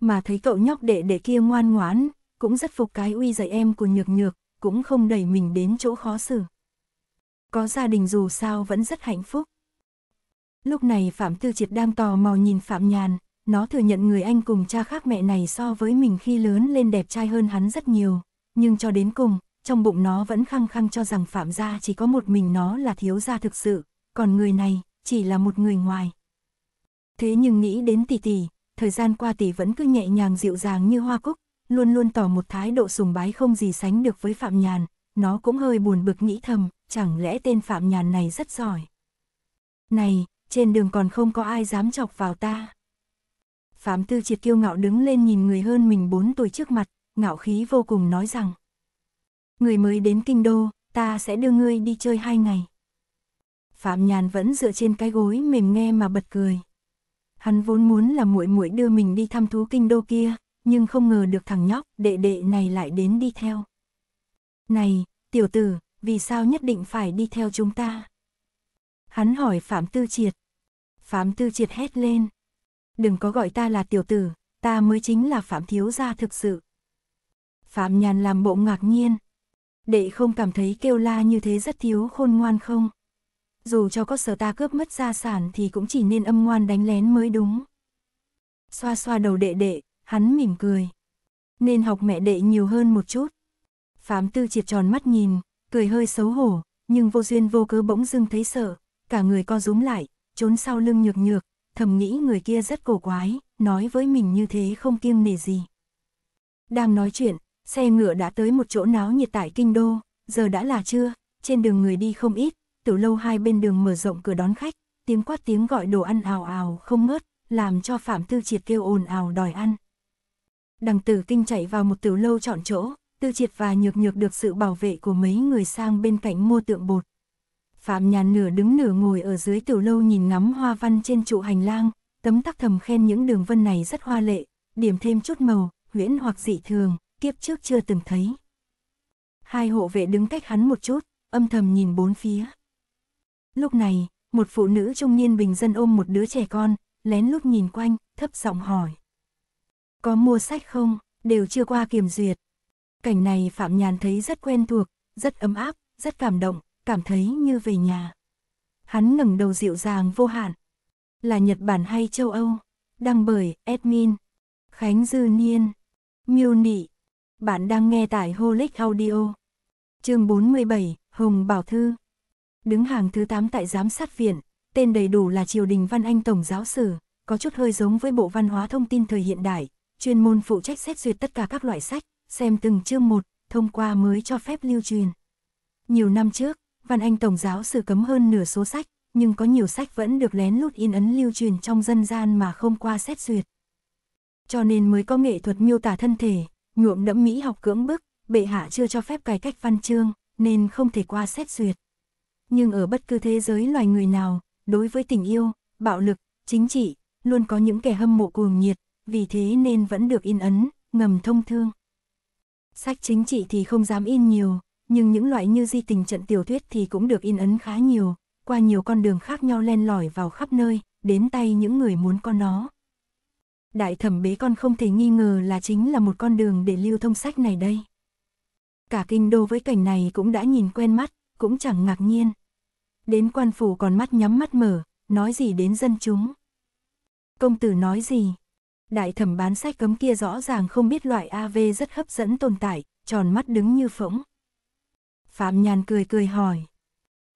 Mà thấy cậu nhóc đệ đệ kia ngoan ngoãn, cũng rất phục cái uy dạy em của nhược nhược, cũng không đẩy mình đến chỗ khó xử. Có gia đình dù sao vẫn rất hạnh phúc. Lúc này Phạm Tư Triệt đang tò mò nhìn Phạm Nhàn, nó thừa nhận người anh cùng cha khác mẹ này so với mình khi lớn lên đẹp trai hơn hắn rất nhiều, nhưng cho đến cùng, trong bụng nó vẫn khăng khăng cho rằng Phạm gia chỉ có một mình nó là thiếu gia thực sự, còn người này chỉ là một người ngoài. Thế nhưng nghĩ đến tỷ tỷ, thời gian qua tỷ vẫn cứ nhẹ nhàng dịu dàng như hoa cúc, luôn luôn tỏ một thái độ sùng bái không gì sánh được với Phạm Nhàn, nó cũng hơi buồn bực nghĩ thầm, chẳng lẽ tên Phạm Nhàn này rất giỏi. Này, trên đường còn không có ai dám chọc vào ta. Phạm Tư Triệt kiêu ngạo đứng lên nhìn người hơn mình 4 tuổi trước mặt, ngạo khí vô cùng nói rằng. Người mới đến kinh đô, ta sẽ đưa ngươi đi chơi hai ngày. Phạm Nhàn vẫn dựa trên cái gối mềm nghe mà bật cười. Hắn vốn muốn là muội muội đưa mình đi thăm thú kinh đô kia, nhưng không ngờ được thằng nhóc, đệ đệ này lại đến đi theo. Này, tiểu tử, vì sao nhất định phải đi theo chúng ta? Hắn hỏi Phạm Tư Triệt. Phạm Tư Triệt hét lên. Đừng có gọi ta là tiểu tử, ta mới chính là Phạm Thiếu Gia thực sự. Phạm Nhàn làm bộ ngạc nhiên. Đệ không cảm thấy kêu la như thế rất thiếu khôn ngoan không? Dù cho có sợ ta cướp mất gia sản thì cũng chỉ nên âm ngoan đánh lén mới đúng. Xoa xoa đầu đệ đệ, Hắn mỉm cười. Nên học mẹ đệ nhiều hơn một chút. Phám tư triệt tròn mắt nhìn, cười hơi xấu hổ, nhưng vô duyên vô cớ bỗng dưng thấy sợ, cả người co rúm lại, trốn sau lưng nhược nhược, thầm nghĩ người kia rất cổ quái, nói với mình như thế không kiêng nể gì. Đang nói chuyện, xe ngựa đã tới một chỗ náo nhiệt tại kinh đô, giờ đã là trưa, trên đường người đi không ít, từ lâu hai bên đường mở rộng cửa đón khách, tiếng quát tiếng gọi đồ ăn ào ào không ngớt, làm cho Phạm Tư Triệt kêu ồn ào đòi ăn. Đằng tử kinh chạy vào một tiểu lâu chọn chỗ, tư triệt và nhược nhược được sự bảo vệ của mấy người sang bên cạnh mua tượng bột. Phạm Nhàn nửa đứng nửa ngồi ở dưới tiểu lâu nhìn ngắm hoa văn trên trụ hành lang, tấm tắc thầm khen những đường vân này rất hoa lệ, điểm thêm chút màu, huyễn hoặc dị thường, kiếp trước chưa từng thấy. Hai hộ vệ đứng cách hắn một chút, âm thầm nhìn bốn phía. Lúc này, một phụ nữ trung niên bình dân ôm một đứa trẻ con, lén lút nhìn quanh, thấp giọng hỏi. Có mua sách không, đều chưa qua kiểm duyệt. Cảnh này Phạm Nhàn thấy rất quen thuộc, rất ấm áp, rất cảm động, cảm thấy như về nhà. Hắn ngẩng đầu dịu dàng vô hạn. Là Nhật Bản hay châu Âu? Đăng bởi admin Khánh Dư Niên, Miêu Nị. Bạn đang nghe tại Holic Audio. Chương 47, Hồng Bảo Thư. Đứng hàng thứ 8 tại giám sát viện, tên đầy đủ là Triều Đình Văn Anh Tổng Giáo Sử, có chút hơi giống với Bộ Văn hóa Thông tin thời hiện đại, chuyên môn phụ trách xét duyệt tất cả các loại sách, xem từng chương một, thông qua mới cho phép lưu truyền. Nhiều năm trước, Văn Anh Tổng giáo sư cấm hơn nửa số sách, nhưng có nhiều sách vẫn được lén lút in ấn lưu truyền trong dân gian mà không qua xét duyệt. Cho nên mới có nghệ thuật miêu tả thân thể, nhuộm đẫm mỹ học cưỡng bức, bệ hạ chưa cho phép cải cách văn chương, nên không thể qua xét duyệt. Nhưng ở bất cứ thế giới loài người nào, đối với tình yêu, bạo lực, chính trị, luôn có những kẻ hâm mộ cuồng nhiệt, vì thế nên vẫn được in ấn, ngầm thông thương. Sách chính trị thì không dám in nhiều, nhưng những loại như di tình trận tiểu thuyết thì cũng được in ấn khá nhiều, qua nhiều con đường khác nhau len lỏi vào khắp nơi, đến tay những người muốn con nó. Đại thẩm bế con không thể nghi ngờ là chính là một con đường để lưu thông sách này đây. Cả kinh đô với cảnh này cũng đã nhìn quen mắt, cũng chẳng ngạc nhiên. Đến quan phủ còn mắt nhắm mắt mở, nói gì đến dân chúng. Công tử nói gì, Đại thẩm bán sách cấm kia rõ ràng không biết loại AV rất hấp dẫn tồn tại, tròn mắt đứng như phỗng. Phạm Nhàn cười cười hỏi.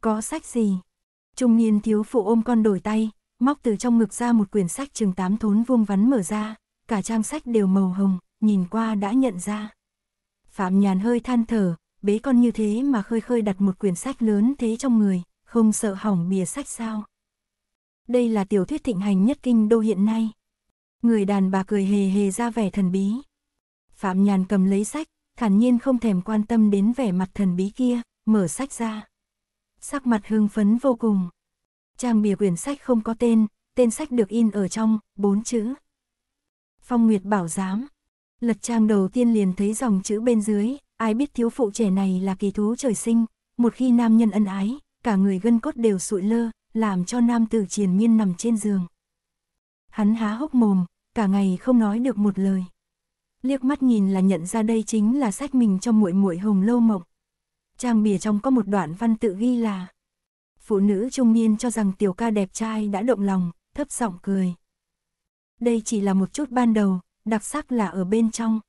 Có sách gì? Trung niên thiếu phụ ôm con đổi tay, móc từ trong ngực ra một quyển sách trường tám thốn vuông vắn mở ra, cả trang sách đều màu hồng, nhìn qua đã nhận ra. Phạm Nhàn hơi than thở, bế con như thế mà khơi khơi đặt một quyển sách lớn thế trong người, không sợ hỏng bìa sách sao. Đây là tiểu thuyết thịnh hành nhất kinh đô hiện nay. Người đàn bà cười hề hề ra vẻ thần bí. Phạm Nhàn cầm lấy sách, thản nhiên không thèm quan tâm đến vẻ mặt thần bí kia, mở sách ra. Sắc mặt hưng phấn vô cùng. Trang bìa quyển sách không có tên, tên sách được in ở trong, bốn chữ. Phong Nguyệt bảo giám. Lật trang đầu tiên liền thấy dòng chữ bên dưới, ai biết thiếu phụ trẻ này là kỳ thú trời sinh, một khi nam nhân ân ái, cả người gân cốt đều sụi lơ, làm cho nam tử triền miên nằm trên giường. Hắn há hốc mồm, cả ngày không nói được một lời. Liếc mắt nhìn là nhận ra đây chính là sách mình cho muội muội Hồng Lâu mộng Trang bìa trong có một đoạn văn tự ghi là Phụ nữ trung niên cho rằng tiểu ca đẹp trai đã động lòng, thấp giọng cười. Đây chỉ là một chút ban đầu, đặc sắc là ở bên trong.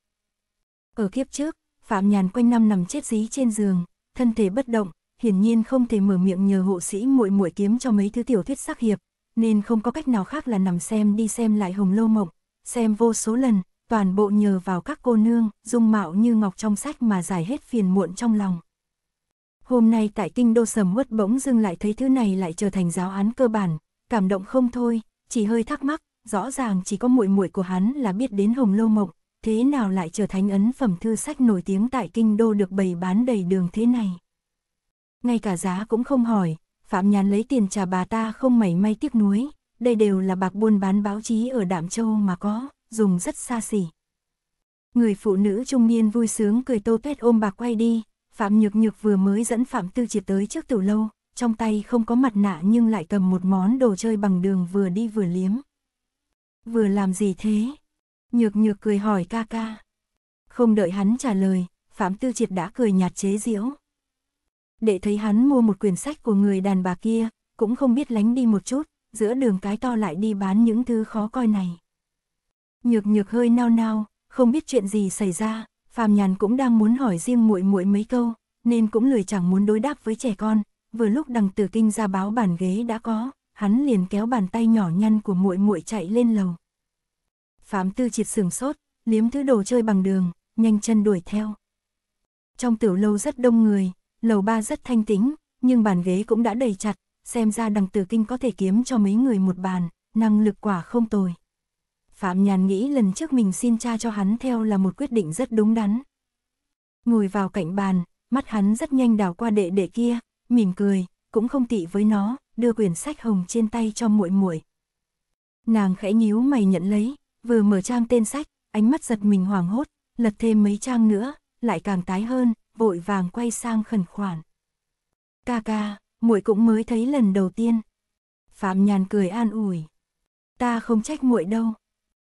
Ở kiếp trước, Phạm Nhàn quanh năm nằm chết dí trên giường, thân thể bất động, hiển nhiên không thể mở miệng nhờ hộ sĩ muội muội kiếm cho mấy thứ tiểu thuyết sắc hiệp, nên không có cách nào khác là nằm xem đi xem lại Hồng Lô Mộng, xem vô số lần, toàn bộ nhờ vào các cô nương, dung mạo như ngọc trong sách mà giải hết phiền muộn trong lòng. Hôm nay tại kinh đô sầm uất bỗng dưng lại thấy thứ này lại trở thành giáo án cơ bản, cảm động không thôi, chỉ hơi thắc mắc, rõ ràng chỉ có muội muội của hắn là biết đến Hồng Lô Mộng, thế nào lại trở thành ấn phẩm thư sách nổi tiếng tại kinh đô được bày bán đầy đường thế này. Ngay cả giá cũng không hỏi, Phạm Nhàn lấy tiền trả bà ta không mảy may tiếc nuối, đây đều là bạc buôn bán báo chí ở Đạm Châu mà có, dùng rất xa xỉ. Người phụ nữ trung niên vui sướng cười tô tuét ôm bà quay đi, Phạm Nhược Nhược vừa mới dẫn Phạm Tư Triệt tới trước tủ lâu, trong tay không có mặt nạ nhưng lại cầm một món đồ chơi bằng đường vừa đi vừa liếm. Vừa làm gì thế? Nhược Nhược cười hỏi ca ca. Không đợi hắn trả lời, Phạm Tư Triệt đã cười nhạt chế giễu, để thấy hắn mua một quyển sách của người đàn bà kia, cũng không biết lánh đi một chút, giữa đường cái to lại đi bán những thứ khó coi này. Nhược nhược hơi nao nao, không biết chuyện gì xảy ra, Phàm Nhàn cũng đang muốn hỏi riêng muội muội mấy câu, nên cũng lười chẳng muốn đối đáp với trẻ con, vừa lúc đằng Tử Kinh ra báo bàn ghế đã có, hắn liền kéo bàn tay nhỏ nhăn của muội muội chạy lên lầu. Phạm Tư Triệt sửng sốt, liếm thứ đồ chơi bằng đường, nhanh chân đuổi theo. Trong tiểu lâu rất đông người, lầu ba rất thanh tĩnh, nhưng bàn ghế cũng đã đầy chặt, xem ra đằng tử kinh có thể kiếm cho mấy người một bàn, năng lực quả không tồi. Phạm Nhàn nghĩ lần trước mình xin cha cho hắn theo là một quyết định rất đúng đắn. Ngồi vào cạnh bàn, mắt hắn rất nhanh đảo qua đệ đệ kia, mỉm cười, cũng không tị với nó, đưa quyển sách hồng trên tay cho muội muội. Nàng khẽ nhíu mày nhận lấy, vừa mở trang tên sách, ánh mắt giật mình hoảng hốt, lật thêm mấy trang nữa, lại càng tái hơn, vội vàng quay sang khẩn khoản. Ca ca, muội cũng mới thấy lần đầu tiên. Phạm Nhàn cười an ủi. Ta không trách muội đâu.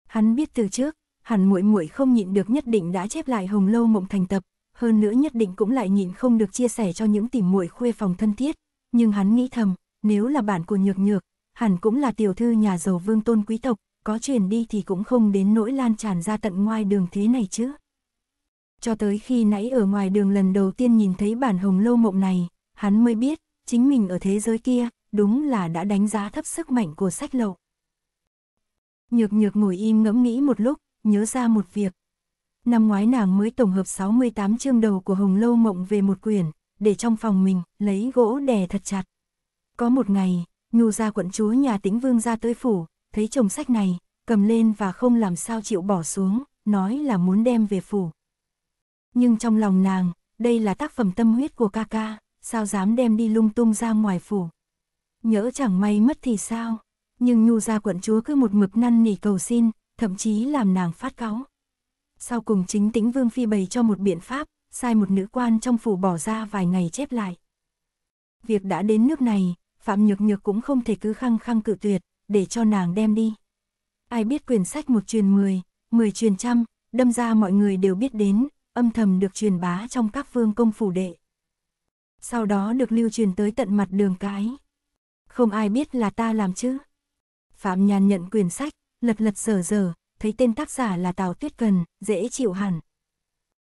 Hắn biết từ trước, hẳn muội muội không nhịn được nhất định đã chép lại Hồng Lâu Mộng thành tập, hơn nữa nhất định cũng lại nhịn không được chia sẻ cho những tỉ muội khuê phòng thân thiết, nhưng hắn nghĩ thầm, nếu là bạn của Nhược Nhược, hẳn cũng là tiểu thư nhà giàu vương tôn quý tộc, có truyền đi thì cũng không đến nỗi lan tràn ra tận ngoài đường thế này chứ cho tới khi nãy ở ngoài đường lần đầu tiên nhìn thấy bản hồng lâu mộng này, hắn mới biết, chính mình ở thế giới kia, đúng là đã đánh giá thấp sức mạnh của sách lậu. Nhược nhược ngồi im ngẫm nghĩ một lúc, nhớ ra một việc. Năm ngoái nàng mới tổng hợp 68 chương đầu của Hồng Lâu Mộng về một quyển, để trong phòng mình, lấy gỗ đè thật chặt. Có một ngày, nhu gia quận chúa nhà tĩnh vương ra tới phủ, thấy chồng sách này, cầm lên và không làm sao chịu bỏ xuống, nói là muốn đem về phủ nhưng trong lòng nàng, đây là tác phẩm tâm huyết của ca ca, sao dám đem đi lung tung ra ngoài phủ. Nhỡ chẳng may mất thì sao, nhưng nhu gia quận chúa cứ một mực năn nỉ cầu xin, thậm chí làm nàng phát cáu. Sau cùng chính tĩnh vương phi bày cho một biện pháp, sai một nữ quan trong phủ bỏ ra vài ngày chép lại. Việc đã đến nước này, Phạm Nhược Nhược cũng không thể cứ khăng khăng cự tuyệt, để cho nàng đem đi. Ai biết quyển sách một truyền mười, mười truyền trăm, đâm ra mọi người đều biết đến, âm thầm được truyền bá trong các vương công phủ đệ. Sau đó được lưu truyền tới tận mặt đường cái. Không ai biết là ta làm chứ. Phạm Nhàn nhận quyển sách, lật lật sờ giờ, thấy tên tác giả là Tào Tuyết Cần, dễ chịu hẳn.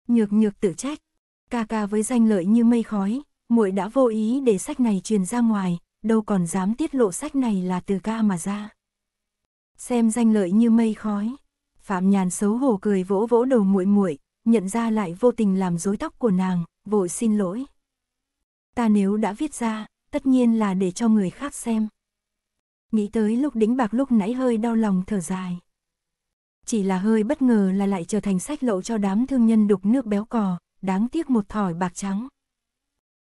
Nhược nhược tự trách, ca ca với danh lợi như mây khói, muội đã vô ý để sách này truyền ra ngoài, đâu còn dám tiết lộ sách này là từ ca mà ra. Xem danh lợi như mây khói, Phạm Nhàn xấu hổ cười vỗ vỗ đầu muội muội, nhận ra lại vô tình làm rối tóc của nàng, vội xin lỗi. Ta nếu đã viết ra, tất nhiên là để cho người khác xem. Nghĩ tới lúc đĩnh bạc lúc nãy hơi đau lòng thở dài. Chỉ là hơi bất ngờ là lại trở thành sách lậu cho đám thương nhân đục nước béo cò, đáng tiếc một thỏi bạc trắng.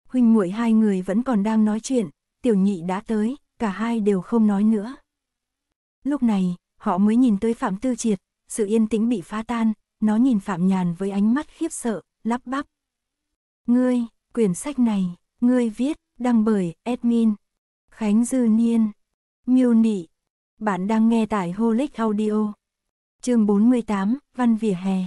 Huynh muội hai người vẫn còn đang nói chuyện, tiểu nhị đã tới, cả hai đều không nói nữa. Lúc này, họ mới nhìn tới Phạm Tư Triệt, sự yên tĩnh bị phá tan, nó nhìn Phạm Nhàn với ánh mắt khiếp sợ, lắp bắp. Ngươi, quyển sách này, ngươi viết, đăng bởi, admin. Khánh Dư Niên. miu Nị. Bạn đang nghe tại Holic Audio. chương 48, Văn Vỉa Hè.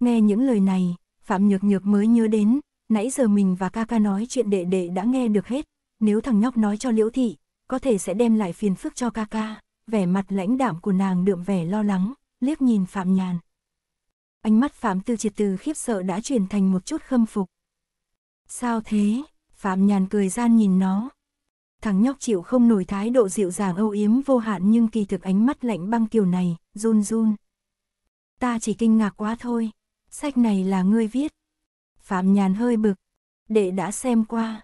Nghe những lời này, Phạm Nhược Nhược mới nhớ đến, nãy giờ mình và ca ca nói chuyện đệ đệ đã nghe được hết. Nếu thằng nhóc nói cho Liễu Thị, có thể sẽ đem lại phiền phức cho ca ca. Vẻ mặt lãnh đạm của nàng đượm vẻ lo lắng, liếc nhìn Phạm Nhàn, ánh mắt Phạm Tư Triệt từ khiếp sợ đã chuyển thành một chút khâm phục. Sao thế? Phạm Nhàn cười gian nhìn nó. Thằng nhóc chịu không nổi thái độ dịu dàng âu yếm vô hạn nhưng kỳ thực ánh mắt lạnh băng kiểu này, run run. Ta chỉ kinh ngạc quá thôi, sách này là ngươi viết. Phạm Nhàn hơi bực, đệ đã xem qua.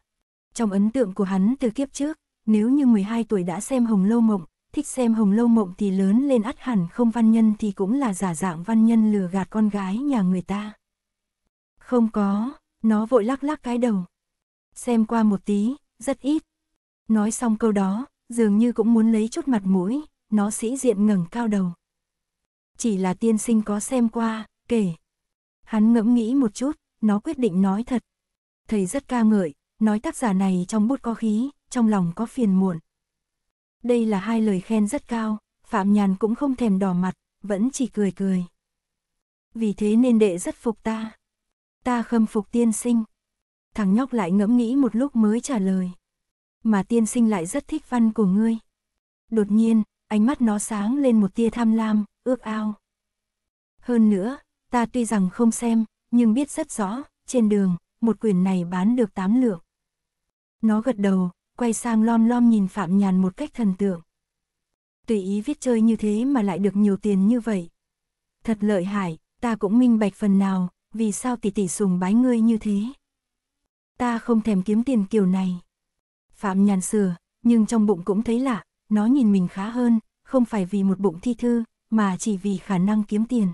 Trong ấn tượng của hắn từ kiếp trước, nếu như 12 tuổi đã xem Hồng Lâu Mộng, thích xem hồng lâu mộng thì lớn lên ắt hẳn không văn nhân thì cũng là giả dạng văn nhân lừa gạt con gái nhà người ta. Không có, nó vội lắc lắc cái đầu. Xem qua một tí, rất ít. Nói xong câu đó, dường như cũng muốn lấy chút mặt mũi, nó sĩ diện ngẩng cao đầu. Chỉ là tiên sinh có xem qua, kể. Hắn ngẫm nghĩ một chút, nó quyết định nói thật. Thầy rất ca ngợi, nói tác giả này trong bút có khí, trong lòng có phiền muộn, đây là hai lời khen rất cao, Phạm Nhàn cũng không thèm đỏ mặt, vẫn chỉ cười cười. Vì thế nên đệ rất phục ta. Ta khâm phục tiên sinh. Thằng nhóc lại ngẫm nghĩ một lúc mới trả lời. Mà tiên sinh lại rất thích văn của ngươi. Đột nhiên, ánh mắt nó sáng lên một tia tham lam, ước ao. Hơn nữa, ta tuy rằng không xem, nhưng biết rất rõ, trên đường, một quyển này bán được 8 lượng. Nó gật đầu, quay sang lom lom nhìn Phạm Nhàn một cách thần tượng. Tùy ý viết chơi như thế mà lại được nhiều tiền như vậy. Thật lợi hại, ta cũng minh bạch phần nào, vì sao tỷ tỷ sùng bái ngươi như thế. Ta không thèm kiếm tiền kiểu này. Phạm Nhàn sửa, nhưng trong bụng cũng thấy lạ, nó nhìn mình khá hơn, không phải vì một bụng thi thư, mà chỉ vì khả năng kiếm tiền.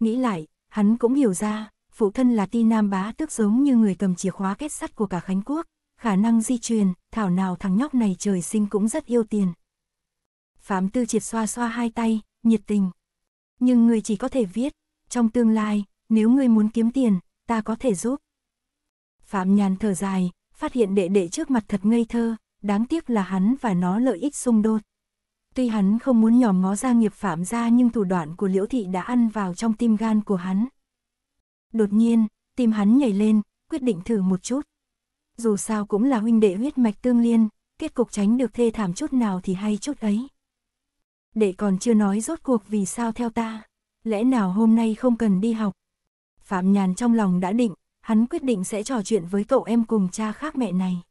Nghĩ lại, hắn cũng hiểu ra, phụ thân là ti nam bá tức giống như người cầm chìa khóa kết sắt của cả Khánh Quốc, khả năng di truyền, thảo nào thằng nhóc này trời sinh cũng rất yêu tiền. Phám tư triệt xoa xoa hai tay, nhiệt tình. Nhưng người chỉ có thể viết, trong tương lai, nếu người muốn kiếm tiền, ta có thể giúp. Phạm nhàn thở dài, phát hiện đệ đệ trước mặt thật ngây thơ, đáng tiếc là hắn và nó lợi ích xung đột. Tuy hắn không muốn nhòm ngó gia nghiệp phạm ra nhưng thủ đoạn của liễu thị đã ăn vào trong tim gan của hắn. Đột nhiên, tim hắn nhảy lên, quyết định thử một chút dù sao cũng là huynh đệ huyết mạch tương liên, kết cục tránh được thê thảm chút nào thì hay chút ấy. Đệ còn chưa nói rốt cuộc vì sao theo ta, lẽ nào hôm nay không cần đi học. Phạm Nhàn trong lòng đã định, hắn quyết định sẽ trò chuyện với cậu em cùng cha khác mẹ này.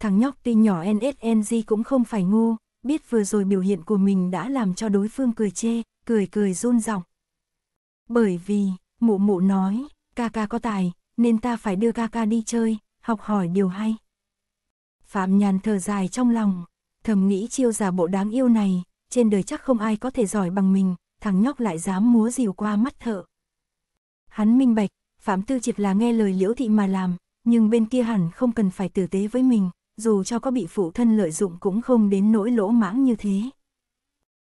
Thằng nhóc tuy nhỏ NSNG cũng không phải ngu, biết vừa rồi biểu hiện của mình đã làm cho đối phương cười chê, cười cười run ròng. Bởi vì, mụ mụ nói, ca ca có tài, nên ta phải đưa ca ca đi chơi, học hỏi điều hay. Phạm Nhàn thở dài trong lòng, thầm nghĩ chiêu giả bộ đáng yêu này, trên đời chắc không ai có thể giỏi bằng mình, thằng nhóc lại dám múa dìu qua mắt thợ. Hắn minh bạch, Phạm Tư Triệt là nghe lời liễu thị mà làm, nhưng bên kia hẳn không cần phải tử tế với mình, dù cho có bị phụ thân lợi dụng cũng không đến nỗi lỗ mãng như thế.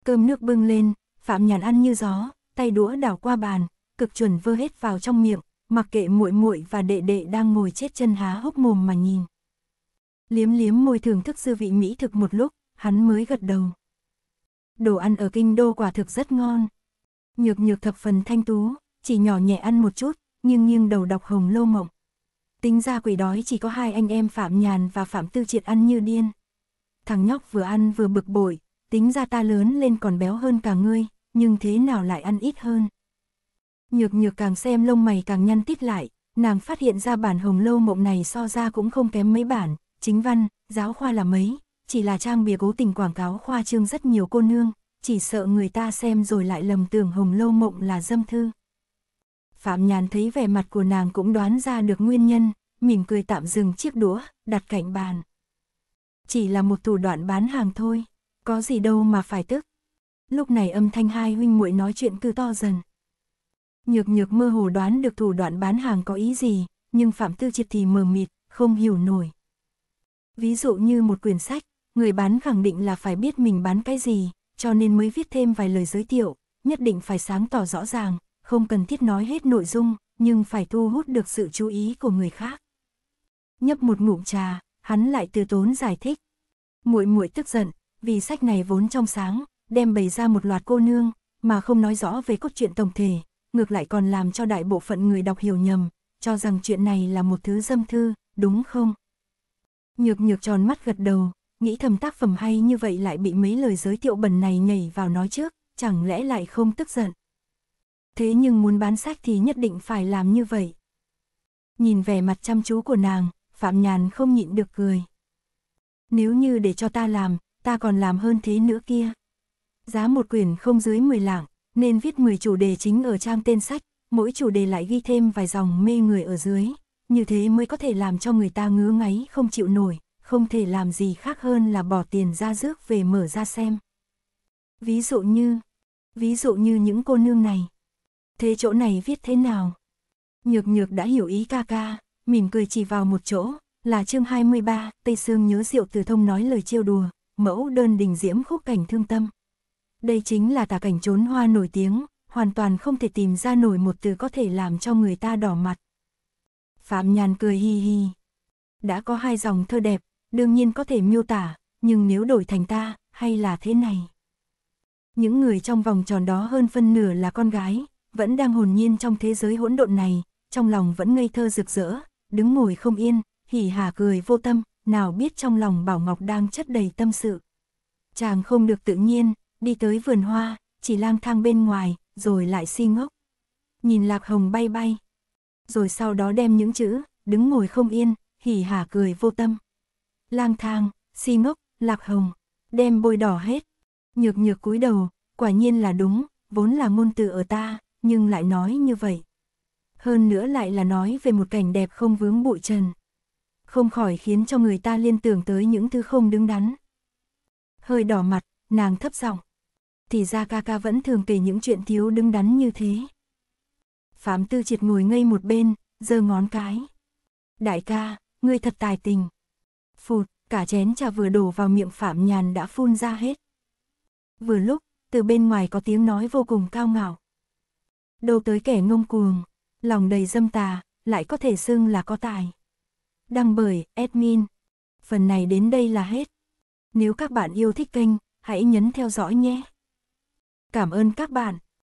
Cơm nước bưng lên, Phạm Nhàn ăn như gió, tay đũa đảo qua bàn, cực chuẩn vơ hết vào trong miệng, mặc kệ muội muội và đệ đệ đang ngồi chết chân há hốc mồm mà nhìn. Liếm liếm môi thưởng thức dư vị mỹ thực một lúc, hắn mới gật đầu. Đồ ăn ở kinh đô quả thực rất ngon. Nhược nhược thập phần thanh tú, chỉ nhỏ nhẹ ăn một chút, nhưng nghiêng đầu đọc hồng lô mộng. Tính ra quỷ đói chỉ có hai anh em Phạm Nhàn và Phạm Tư Triệt ăn như điên. Thằng nhóc vừa ăn vừa bực bội, tính ra ta lớn lên còn béo hơn cả ngươi, nhưng thế nào lại ăn ít hơn. Nhược nhược càng xem lông mày càng nhăn tít lại, nàng phát hiện ra bản hồng lâu mộng này so ra cũng không kém mấy bản, chính văn, giáo khoa là mấy, chỉ là trang bìa cố tình quảng cáo khoa trương rất nhiều cô nương, chỉ sợ người ta xem rồi lại lầm tưởng hồng lâu mộng là dâm thư. Phạm Nhàn thấy vẻ mặt của nàng cũng đoán ra được nguyên nhân, mỉm cười tạm dừng chiếc đũa, đặt cạnh bàn. Chỉ là một thủ đoạn bán hàng thôi, có gì đâu mà phải tức. Lúc này âm thanh hai huynh muội nói chuyện cứ to dần, Nhược nhược mơ hồ đoán được thủ đoạn bán hàng có ý gì, nhưng Phạm Tư Triệt thì mờ mịt, không hiểu nổi. Ví dụ như một quyển sách, người bán khẳng định là phải biết mình bán cái gì, cho nên mới viết thêm vài lời giới thiệu, nhất định phải sáng tỏ rõ ràng, không cần thiết nói hết nội dung, nhưng phải thu hút được sự chú ý của người khác. Nhấp một ngụm trà, hắn lại từ tốn giải thích. Muội muội tức giận, vì sách này vốn trong sáng, đem bày ra một loạt cô nương, mà không nói rõ về cốt truyện tổng thể, ngược lại còn làm cho đại bộ phận người đọc hiểu nhầm, cho rằng chuyện này là một thứ dâm thư, đúng không? Nhược nhược tròn mắt gật đầu, nghĩ thầm tác phẩm hay như vậy lại bị mấy lời giới thiệu bẩn này nhảy vào nói trước, chẳng lẽ lại không tức giận. Thế nhưng muốn bán sách thì nhất định phải làm như vậy. Nhìn vẻ mặt chăm chú của nàng, Phạm Nhàn không nhịn được cười. Nếu như để cho ta làm, ta còn làm hơn thế nữa kia. Giá một quyển không dưới 10 lạng, nên viết 10 chủ đề chính ở trang tên sách, mỗi chủ đề lại ghi thêm vài dòng mê người ở dưới, như thế mới có thể làm cho người ta ngứa ngáy không chịu nổi, không thể làm gì khác hơn là bỏ tiền ra rước về mở ra xem. Ví dụ như, ví dụ như những cô nương này. Thế chỗ này viết thế nào? Nhược nhược đã hiểu ý ca ca, mỉm cười chỉ vào một chỗ, là chương 23, Tây Sương nhớ rượu từ thông nói lời trêu đùa, mẫu đơn đình diễm khúc cảnh thương tâm đây chính là tà cảnh trốn hoa nổi tiếng, hoàn toàn không thể tìm ra nổi một từ có thể làm cho người ta đỏ mặt. Phạm Nhàn cười hi hi. Đã có hai dòng thơ đẹp, đương nhiên có thể miêu tả, nhưng nếu đổi thành ta, hay là thế này. Những người trong vòng tròn đó hơn phân nửa là con gái, vẫn đang hồn nhiên trong thế giới hỗn độn này, trong lòng vẫn ngây thơ rực rỡ, đứng ngồi không yên, hỉ hà cười vô tâm, nào biết trong lòng Bảo Ngọc đang chất đầy tâm sự. Chàng không được tự nhiên, đi tới vườn hoa, chỉ lang thang bên ngoài, rồi lại si ngốc. Nhìn lạc hồng bay bay. Rồi sau đó đem những chữ, đứng ngồi không yên, hỉ hả cười vô tâm. Lang thang, si ngốc, lạc hồng, đem bôi đỏ hết. Nhược nhược cúi đầu, quả nhiên là đúng, vốn là ngôn từ ở ta, nhưng lại nói như vậy. Hơn nữa lại là nói về một cảnh đẹp không vướng bụi trần. Không khỏi khiến cho người ta liên tưởng tới những thứ không đứng đắn. Hơi đỏ mặt, nàng thấp giọng thì ra ca ca vẫn thường kể những chuyện thiếu đứng đắn như thế. Phạm tư triệt ngồi ngây một bên, giơ ngón cái. Đại ca, ngươi thật tài tình. Phụt, cả chén trà vừa đổ vào miệng Phạm Nhàn đã phun ra hết. Vừa lúc, từ bên ngoài có tiếng nói vô cùng cao ngạo. Đâu tới kẻ ngông cuồng, lòng đầy dâm tà, lại có thể xưng là có tài. Đăng bởi, admin. Phần này đến đây là hết. Nếu các bạn yêu thích kênh, hãy nhấn theo dõi nhé. Cảm ơn các bạn.